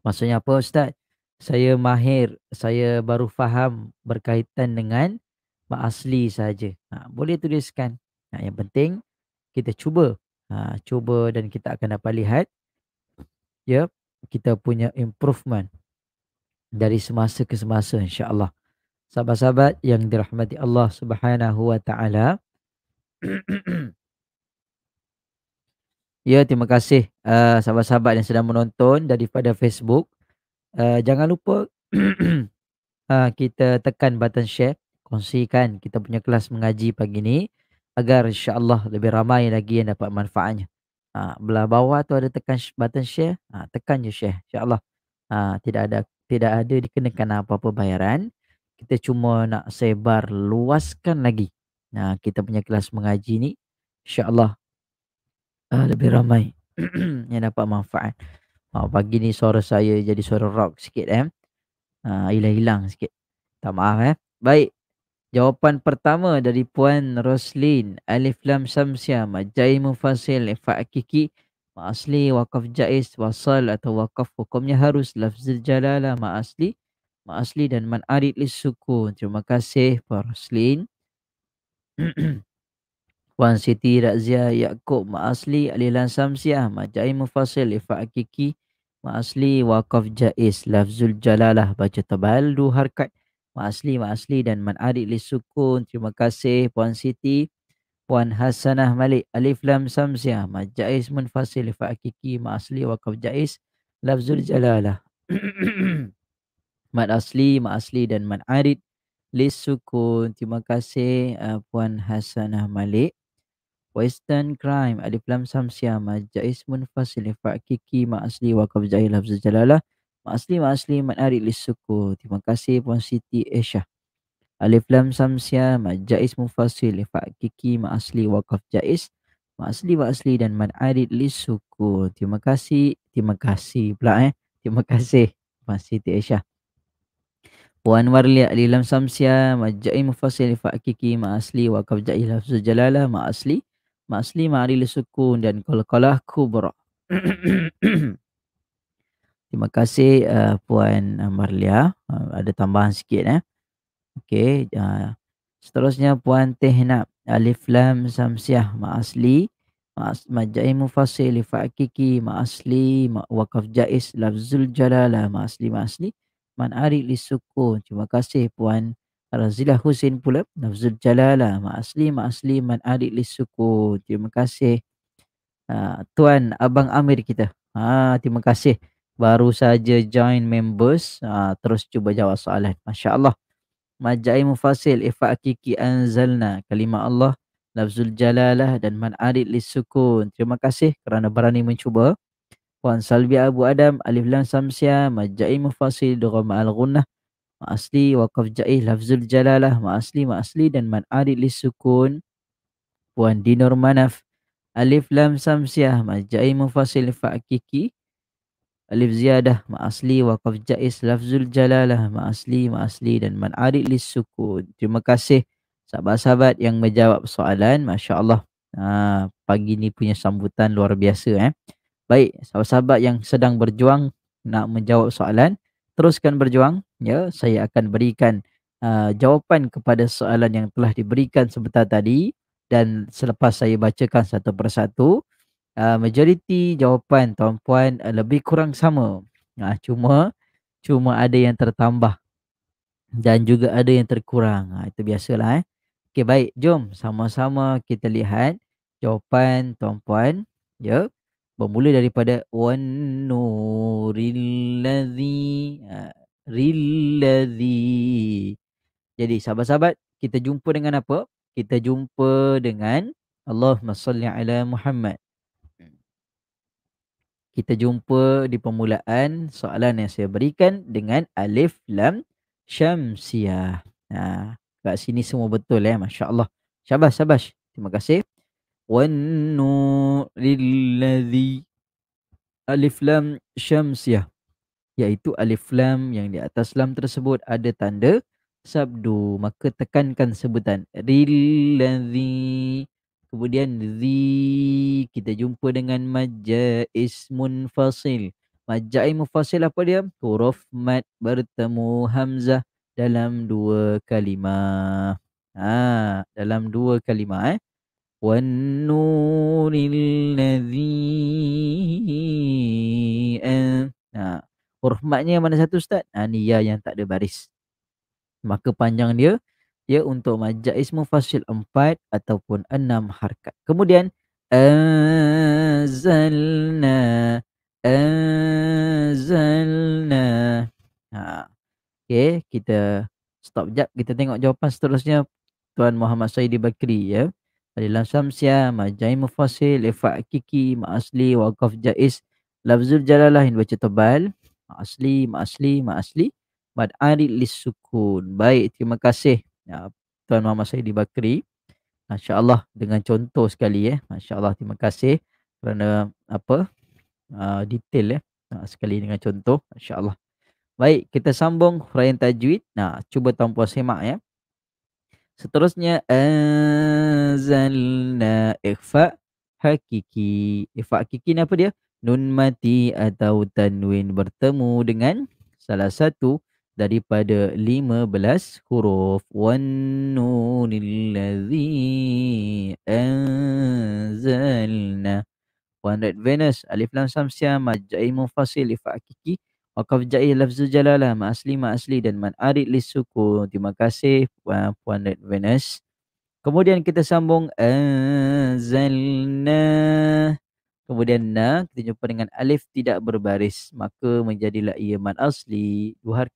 maksudnya apa ustaz saya mahir saya baru faham berkaitan dengan mak asli saja ha, boleh tuliskan ha, yang penting kita cuba ha, cuba dan kita akan dapat lihat ya kita punya improvement dari semasa ke semasa insyaallah sahabat-sahabat yang dirahmati Allah Subhanahu wa taala [CLEARS THROAT] ya terima kasih uh, sahabat-sahabat yang sedang menonton daripada Facebook uh, jangan lupa uh, [CLEARS THROAT] kita tekan button share kongsikan kita punya kelas mengaji pagi ni agar insyaallah lebih ramai lagi yang dapat manfaatnya ha, belah bawah tu ada tekan button share ha, tekan je share insyaallah ha, tidak ada tidak ada dikenakan apa-apa bayaran kita cuma nak sebar luaskan lagi ha, kita punya kelas mengaji ni insyaallah ha, lebih ramai [CLEARS THROAT] yang dapat manfaat ha, pagi ni suara saya jadi suara rock sikit eh ha, hilang-hilang sikit tak maaf eh baik Jawapan pertama dari Puan Roslin Alif Lam Samsia Majai Mufasil Fakiki Ma'asli Wakaf Jais Wasal atau Wakaf Hukumnya Harus Lafzul Jalala Ma'asli Ma'asli dan Man Arid suku. Terima kasih Puan Roslin [CLEARS THROAT] Puan Siti Razia Yaakob Ma'asli Alif Lam Samsia Majai Mufasil Fakiki Ma'asli Wakaf Jais Lafzul Jalala Baca tebal harkat. Mak Asli, Mak Asli dan Man Arik Lisukun. Terima kasih Puan Siti. Puan Hasanah Malik. Alif Lam Samsiah. Mak Jais Munfasil. Lifat Akiki. Mak Asli. Wakaf Jais. Lafzul Jalalah. [COUGHS] Mat Asli, Mat Asli dan Mat Arid. Liz Sukun. Terima kasih uh, Puan Hasanah Malik. Western Crime. Alif Lam Samsiah. Mat Jais Munfasil. Lifat Kiki. Mat Asli. Wakaf Jais. Lafzul Jalalah asli Maslimat Hari Lisuku. Terima kasih Puan Siti Aisyah. Alif Lam Samsia, Majais Mufasil, Fak Kiki, asli Wakaf Jais, Ma'asli Wa'asli dan Ma'arid Lisuku. Terima kasih, terima kasih pula eh. Terima kasih, Puan Siti Aisyah. Puan Warli Alif Lam Samsia, Majais Mufasil, Fak Kiki, asli Wakaf Jais, Lafzul Jalalah, Ma'asli, Ma'asli Ma'arid Lisuku dan Kolakolah Kubra. [CLEARS THROAT] Terima kasih uh, Puan uh, Marlia. Uh, ada tambahan sikit eh. Okey. Uh, seterusnya Puan Tehnap. Alif Lam Samsiah Ma'asli. Ma'jai Mufasil Fa'akiki Ma'asli Wakaf Jais Lafzul Jalala uh, Ma'asli Ma'asli. Man Ari Lisuku. Terima kasih Puan Razilah Husin pula. Lafzul Jalala uh, Ma'asli Ma'asli Man Ari Lisuku. Terima kasih. Uh, Tuan Abang Amir kita. Ha, terima kasih baru saja join members ha, terus cuba jawab soalan Masya Allah Majai Mufasil Ifaqiki Anzalna Kalimah Allah lafzul Jalalah dan Man Arid Lissukun Terima kasih kerana berani mencuba Puan Salvi Abu Adam Alif Lam Samsia Majai Mufasil Durham Al-Ghunnah Ma'asli Waqaf Jaih Lafzul Jalalah Ma'asli Ma'asli dan Man Arid Lissukun Puan Dinur Manaf Alif Lam Samsiah Majai Mufasil Fakiki alif ziyadah ma'asli waqaf jaiz lafzul jalalah ma'asli ma'asli dan man arid lis sukun terima kasih sahabat-sahabat yang menjawab soalan masya-Allah ha, pagi ni punya sambutan luar biasa eh baik sahabat-sahabat yang sedang berjuang nak menjawab soalan teruskan berjuang ya saya akan berikan uh, jawapan kepada soalan yang telah diberikan sebentar tadi dan selepas saya bacakan satu persatu uh, majoriti jawapan tuan puan uh, ah, lebih kurang sama. Nah, uh, cuma cuma ada yang tertambah dan juga ada yang terkurang. Uh, itu biasalah eh. Okey baik, jom sama-sama kita lihat jawapan tuan puan. Ya. Yeah. Bermula daripada wan Nuril nurillazi uh, rillazi. Jadi sahabat-sahabat, kita jumpa dengan apa? Kita jumpa dengan Allahumma salli ala Muhammad kita jumpa di permulaan soalan yang saya berikan dengan alif lam syamsiah. Ha, kat sini semua betul eh, Masya Allah. Syabas, syabas. Terima kasih. Wannurillazi alif lam syamsiah. yaitu alif lam yang di atas lam tersebut ada tanda sabdu. Maka tekankan sebutan. Rillazi. Kemudian zi kita jumpa dengan majais munfasil. Majai munfasil apa dia? Huruf mat bertemu hamzah dalam dua kalimah. Ha, dalam dua kalimah eh. Wan nuril ladzi eh, ha. Huruf matnya mana satu ustaz? Ha ni ya yang tak ada baris. Maka panjang dia ya untuk majais fasil empat ataupun enam harkat. Kemudian azalna azalna. Ha. Okey, kita stop jap kita tengok jawapan seterusnya Tuan Muhammad Saidi Bakri ya. Alilam samsia majai fasil lafa kiki ma asli wakaf jais lafzul jalalah in baca tebal ma asli ma asli ma asli mad arid lis sukun. Baik, terima kasih ya, Tuan Muhammad di Bakri. Masya Allah dengan contoh sekali ya, eh. Masya Allah terima kasih kerana apa uh, detail ya Uh, sekali dengan contoh. Masya Allah. Baik kita sambung huraian tajwid. Nah cuba tuan puan semak ya. Eh. Seterusnya anzalna ikhfa hakiki. Ikhfa hakiki ni apa dia? Nun mati atau tanwin bertemu dengan salah satu daripada 15 huruf wan nunil anzalna wan red venus alif lam samsia majai mufasil ifa akiki Wakaf jai lafzu jalalah ma asli ma asli dan man arid li suku. Terima kasih Puan Red Venus. Kemudian kita sambung anzalna. Kemudian na kita jumpa dengan alif tidak berbaris maka menjadilah ia man asli dua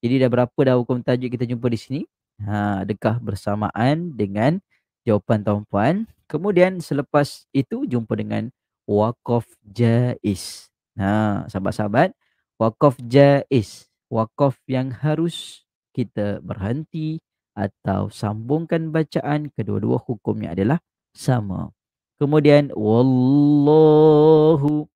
jadi dah berapa dah hukum tajuk kita jumpa di sini? Ha, adakah bersamaan dengan jawapan tuan puan? Kemudian selepas itu jumpa dengan wakaf jaiz. Ha, sahabat-sahabat, wakaf jaiz. Wakaf yang harus kita berhenti atau sambungkan bacaan kedua-dua hukumnya adalah sama. Kemudian wallahu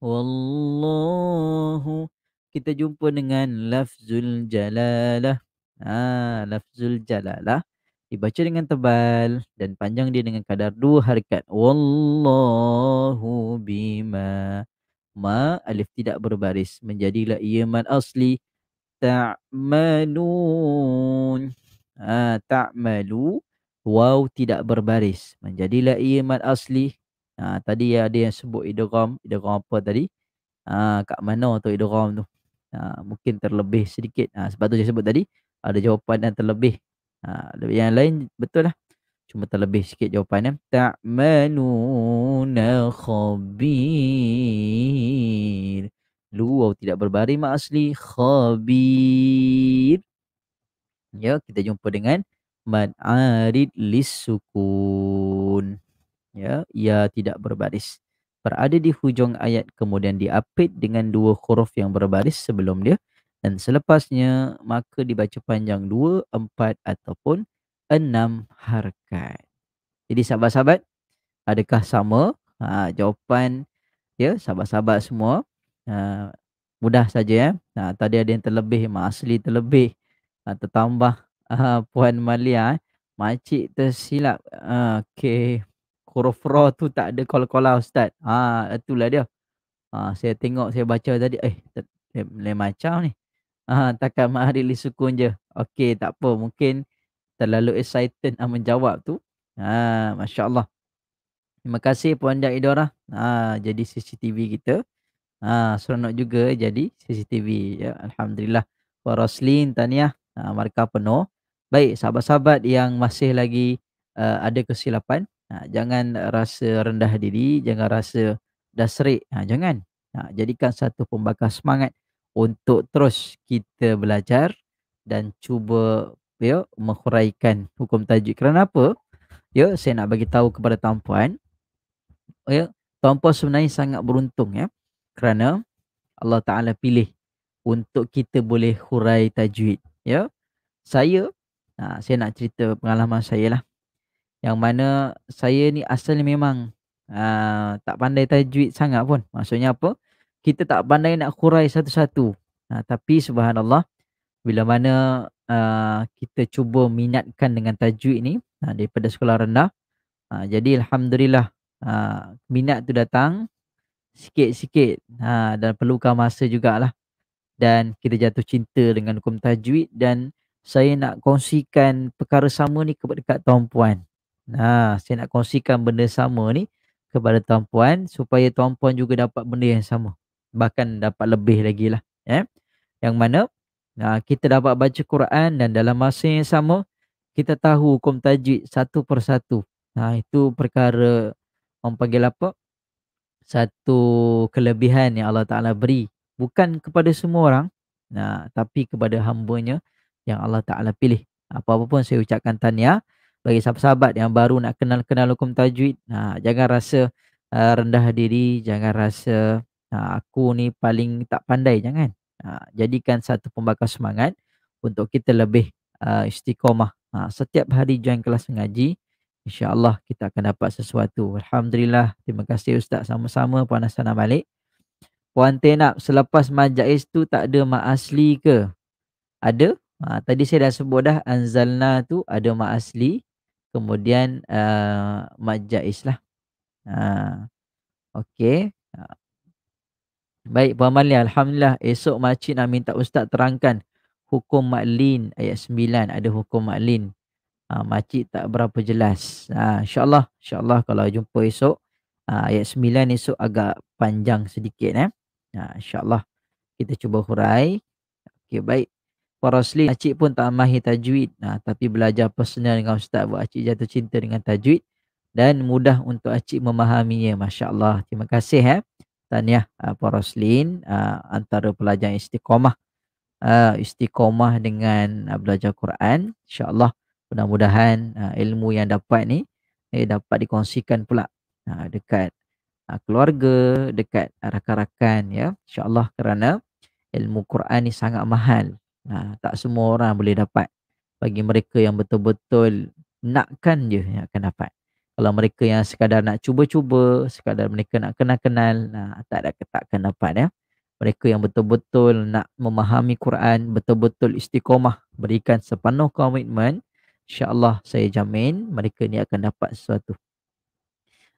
wallahu kita jumpa dengan lafzul jalalah. Ha, lafzul jalalah dibaca dengan tebal dan panjang dia dengan kadar dua harikat. Wallahu bima. Ma alif tidak berbaris. Menjadilah ia mad asli. Ta'manun. Ha, ah, ta'malu. Wow tidak berbaris. Menjadilah ia mad asli. Ha, tadi ada yang sebut idgham, idgham apa tadi? Ha, kat mana tu idgham tu? ha, mungkin terlebih sedikit ha, sebab tu saya sebut tadi ada jawapan yang terlebih ha, yang lain betul lah cuma terlebih sikit jawapannya ta'manuna khabir luau tidak berbaris mak asli khabir ya kita jumpa dengan man arid lisukun ya ya tidak berbaris berada di hujung ayat kemudian diapit dengan dua huruf yang berbaris sebelum dia dan selepasnya maka dibaca panjang dua, empat ataupun enam harkat. Jadi sahabat-sahabat, adakah sama? Ha, jawapan ya sahabat-sahabat semua ha, mudah saja ya. Ha, tadi ada yang terlebih, mak asli terlebih ha, tertambah ha, [LAUGHS] Puan Malia. Ha. Makcik tersilap. Ha, Okey huruf ra tu tak ada kol-kola ustaz. Ha itulah dia. Ha saya tengok saya baca tadi eh lain macam ni. Ha takkan mahari li sukun je. Okey tak apa mungkin terlalu excited nak menjawab tu. Ha masya-Allah. Terima kasih Puan Dan Idora. Ha jadi CCTV kita. Ha seronok juga jadi CCTV ya. Alhamdulillah. Puan Roslin tahniah. Ha, markah penuh. Baik sahabat-sahabat yang masih lagi Uh, ada kesilapan Ha, jangan rasa rendah diri, jangan rasa dah serik. Ha, jangan. Ha, jadikan satu pembakar semangat untuk terus kita belajar dan cuba ya menghuraikan hukum tajwid. Kerana apa? Ya, saya nak bagi tahu kepada tuan puan. Ya, tuan puan sebenarnya sangat beruntung ya. Kerana Allah Taala pilih untuk kita boleh hurai tajwid, ya. Saya ha, saya nak cerita pengalaman saya lah. Yang mana saya ni asal memang uh, tak pandai tajwid sangat pun. Maksudnya apa? Kita tak pandai nak kurai satu-satu. Uh, tapi subhanallah bila mana uh, kita cuba minatkan dengan tajwid ni uh, daripada sekolah rendah. Uh, jadi alhamdulillah uh, minat tu datang sikit-sikit uh, dan perlukan masa jugalah. Dan kita jatuh cinta dengan hukum tajwid dan saya nak kongsikan perkara sama ni kepada dekat tuan-puan. Nah, saya nak kongsikan benda sama ni kepada tuan-puan supaya tuan-puan juga dapat benda yang sama. Bahkan dapat lebih lagi lah. Eh? Yang mana nah, kita dapat baca Quran dan dalam masa yang sama kita tahu hukum tajwid satu persatu. Nah, itu perkara orang panggil apa? Satu kelebihan yang Allah Ta'ala beri. Bukan kepada semua orang. Nah, tapi kepada hambanya yang Allah Ta'ala pilih. Apa-apa pun saya ucapkan tahniah bagi sahabat-sahabat yang baru nak kenal-kenal hukum tajwid nah ha, jangan rasa uh, rendah diri jangan rasa nah, ha, aku ni paling tak pandai jangan nah, ha, jadikan satu pembakar semangat untuk kita lebih uh, istiqomah nah, setiap hari join kelas mengaji insyaallah kita akan dapat sesuatu alhamdulillah terima kasih ustaz sama-sama puan Hasan balik puan Tenap selepas majais tu tak ada mak asli ke ada Ha, tadi saya dah sebut dah Anzalna tu ada mak asli kemudian uh, majais lah. Uh, ah, okay. Baik Puan Malia, Alhamdulillah esok makcik nak minta ustaz terangkan hukum maklin ayat 9 ada hukum maklin. Ha, ah, makcik tak berapa jelas. Ha, InsyaAllah insya kalau jumpa esok ha, ayat 9 esok agak panjang sedikit. Eh? Ha, InsyaAllah kita cuba hurai. Okey baik para acik pun tak mahir tajwid nah, ha, tapi belajar personal dengan ustaz buat acik jatuh cinta dengan tajwid dan mudah untuk acik memahaminya Masya Allah. terima kasih eh tahniah uh, para slim uh, antara pelajar istiqomah uh, istiqomah dengan uh, belajar Quran insyaallah mudah-mudahan uh, ilmu yang dapat ni eh, dapat dikongsikan pula uh, dekat uh, keluarga dekat rakan-rakan ya Insya Allah kerana ilmu Quran ni sangat mahal ha, tak semua orang boleh dapat bagi mereka yang betul-betul nakkan je yang akan dapat kalau mereka yang sekadar nak cuba-cuba sekadar mereka nak kenal-kenal nah ha, tak ada ketakkan dapat ya mereka yang betul-betul nak memahami Quran betul-betul istiqomah berikan sepenuh komitmen insya Allah saya jamin mereka ni akan dapat sesuatu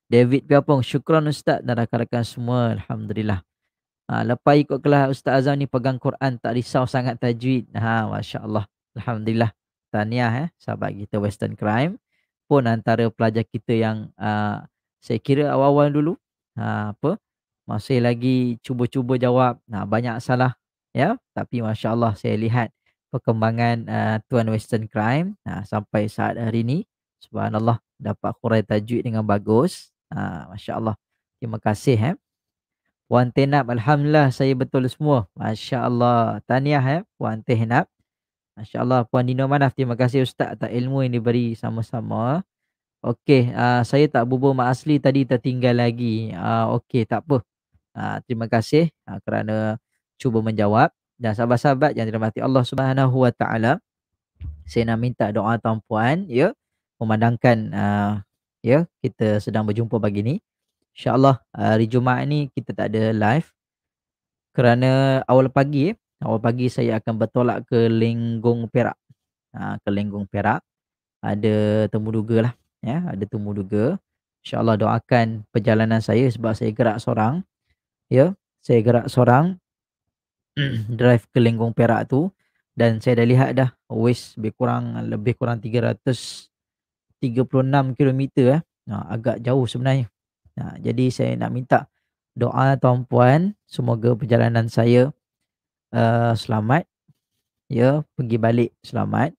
David Piapong, syukran Ustaz dan rakan-rakan semua. Alhamdulillah. Ha, lepas ikut kelas Ustaz Azam ni pegang Quran tak risau sangat tajwid. Ha, Masya Allah. Alhamdulillah. Tahniah eh, sahabat kita Western Crime. Pun antara pelajar kita yang uh, saya kira awal-awal dulu. Ha, apa? Masih lagi cuba-cuba jawab. Nah, ha, banyak salah. Ya, tapi Masya Allah saya lihat perkembangan uh, Tuan Western Crime ha, sampai saat hari ini. Subhanallah dapat kurai tajwid dengan bagus. Ha, Masya Allah. Terima kasih. Eh. Wan Tenap alhamdulillah saya betul semua. Masya-Allah. Tahniah eh Wan Tenap. Masya-Allah Puan Dino Manaf terima kasih ustaz atas ilmu yang diberi sama-sama. Okey, uh, saya tak bubuh mak asli tadi tertinggal lagi. Uh, Okey, tak apa. Uh, terima kasih uh, kerana cuba menjawab. Dan sahabat-sahabat yang terima kasih Allah Subhanahu saya nak minta doa tuan puan ya memandangkan uh, ya kita sedang berjumpa pagi ni. InsyaAllah uh, hari Jumaat ni kita tak ada live kerana awal pagi awal pagi saya akan bertolak ke Lenggong Perak. Ha, ke Lenggong Perak. Ada temu duga lah. Ya, ada temu duga. InsyaAllah doakan perjalanan saya sebab saya gerak seorang. Ya, saya gerak seorang [CLEARS THROAT] drive ke Lenggong Perak tu. Dan saya dah lihat dah waste lebih kurang, lebih kurang 336 km eh. Ha, agak jauh sebenarnya. Ha, jadi saya nak minta doa tuan-puan semoga perjalanan saya uh, selamat. Ya, pergi balik selamat.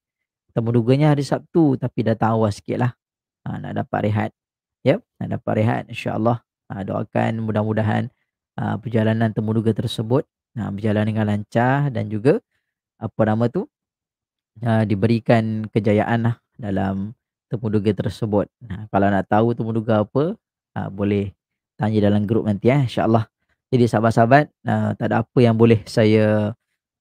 Temuduganya hari Sabtu tapi datang awal sikit lah. Ha, nak dapat rehat. Ya, nak dapat rehat insyaAllah. Ha, doakan mudah-mudahan uh, perjalanan temuduga tersebut ha, berjalan dengan lancar dan juga apa nama tu ha, diberikan kejayaan lah dalam temuduga tersebut. Nah, ha, kalau nak tahu temuduga apa, uh, boleh tanya dalam grup nanti eh insyaallah jadi sahabat-sahabat uh, tak ada apa yang boleh saya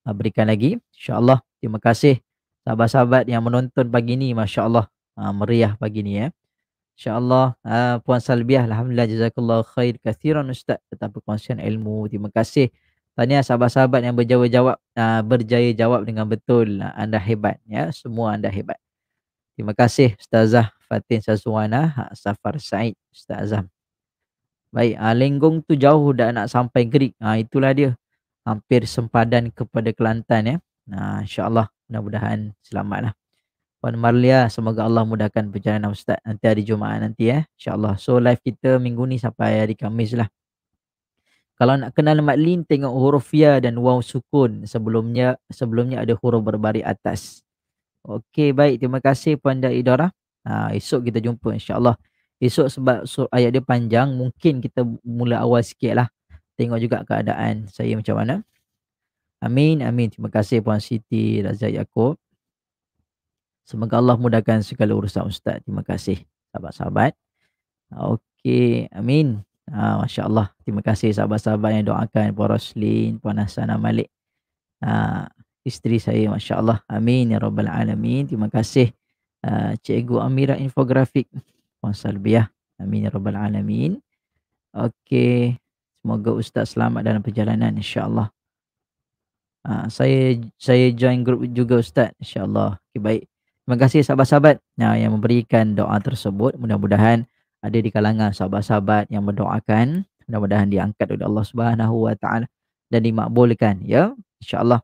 uh, berikan lagi insyaallah terima kasih sahabat-sahabat yang menonton pagi ni masyaallah uh, meriah pagi ni eh insyaallah uh, puan salbiah alhamdulillah jazakallahu khair kathiran ustaz tetap konsen ilmu terima kasih Tanya sahabat-sahabat yang berjawab-jawab, uh, berjaya jawab dengan betul. Uh, anda hebat. ya Semua anda hebat. Terima kasih Ustazah Fatin Sazwana, ah, Safar Said, Ustaz Azam. Baik, uh, Lenggong tu jauh dah nak sampai Greek. Ha, itulah dia. Hampir sempadan kepada Kelantan ya. Nah, Insya Allah, mudah-mudahan selamatlah. Puan Marlia, semoga Allah mudahkan perjalanan Ustaz nanti hari Jumaat nanti ya. Insya Allah. So, live kita minggu ni sampai hari Kamis lah. Kalau nak kenal Mat Lin, tengok huruf ya dan waw sukun. Sebelumnya sebelumnya ada huruf berbaris atas. Okey, baik. Terima kasih Puan Da'idara. Ha, esok kita jumpa insyaAllah. Esok sebab sur- ayat dia panjang, mungkin kita mula awal sikit lah. Tengok juga keadaan saya macam mana. Amin, amin. Terima kasih Puan Siti Razak Yaakob. Semoga Allah mudahkan segala urusan Ustaz. Terima kasih sahabat-sahabat. Okey, amin. Ha, Masya Allah. Terima kasih sahabat-sahabat yang doakan Puan Roslin, Puan Hassana Malik. Ha, isteri saya Masya Allah. Amin. Ya Rabbal Alamin. Terima kasih uh, Cikgu Amira Infografik Masalbiah Amin ya Rabbal Alamin Okey Semoga Ustaz selamat dalam perjalanan InsyaAllah uh, Saya saya join grup juga Ustaz InsyaAllah okay, Baik Terima kasih sahabat-sahabat Nah, Yang memberikan doa tersebut Mudah-mudahan Ada di kalangan sahabat-sahabat Yang mendoakan Mudah-mudahan diangkat oleh Allah Subhanahu dan dimakbulkan ya insyaallah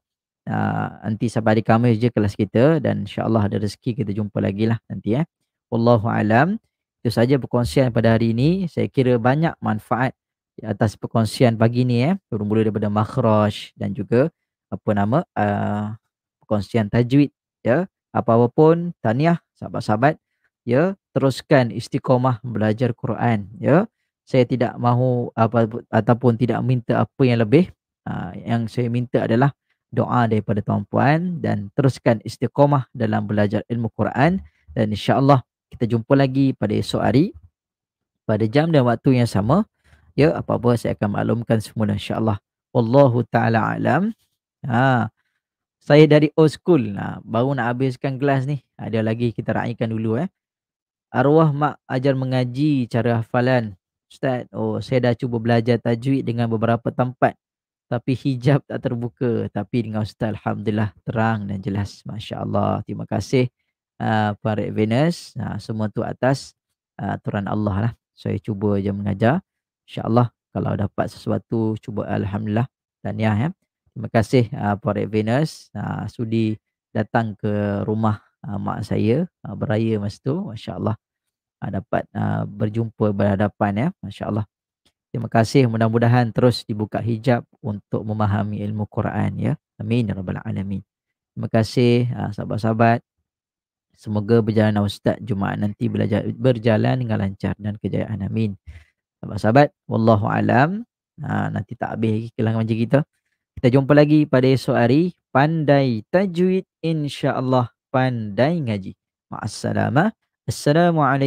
uh, nanti sampai di Khamis je kelas kita dan insyaAllah ada rezeki kita jumpa lagi lah nanti eh. Wallahu alam. Itu saja perkongsian pada hari ini. Saya kira banyak manfaat di atas perkongsian pagi ni eh. Bermula daripada makhraj dan juga apa nama uh, perkongsian tajwid ya. Apa-apa pun tahniah sahabat-sahabat ya teruskan istiqomah belajar Quran ya saya tidak mahu apa ataupun tidak minta apa yang lebih uh, yang saya minta adalah doa daripada tuan-puan dan teruskan istiqomah dalam belajar ilmu Quran dan insya-Allah kita jumpa lagi pada esok hari pada jam dan waktu yang sama. Ya, apa-apa saya akan maklumkan semula insya-Allah. Wallahu taala alam. Ha. Saya dari old school. Ha, baru nak habiskan kelas ni. Ada ha, lagi kita raikan dulu eh. Arwah mak ajar mengaji cara hafalan. Ustaz, oh saya dah cuba belajar tajwid dengan beberapa tempat tapi hijab tak terbuka tapi dengan ustaz alhamdulillah terang dan jelas masya-Allah terima kasih uh, ah, para Venus uh, semua tu atas uh, aturan Allah lah saya cuba je mengajar insya-Allah kalau dapat sesuatu cuba alhamdulillah tahniah ya, ya terima kasih uh, para Venus uh, sudi datang ke rumah uh, mak saya uh, beraya masa tu masya-Allah uh, dapat uh, berjumpa berhadapan ya masya-Allah Terima kasih. Mudah-mudahan terus dibuka hijab untuk memahami ilmu Quran ya. Amin ya rabbal alamin. Terima kasih ah, sahabat-sahabat. Semoga berjalan Ustaz Jumaat nanti belajar berjalan dengan lancar dan kejayaan. Amin. Sahabat-sahabat, wallahu alam. Ha, nanti tak habis lagi kelang majlis kita. Kita jumpa lagi pada esok hari. Pandai tajwid insya-Allah pandai ngaji. Assalamualaikum. Assalamualaikum.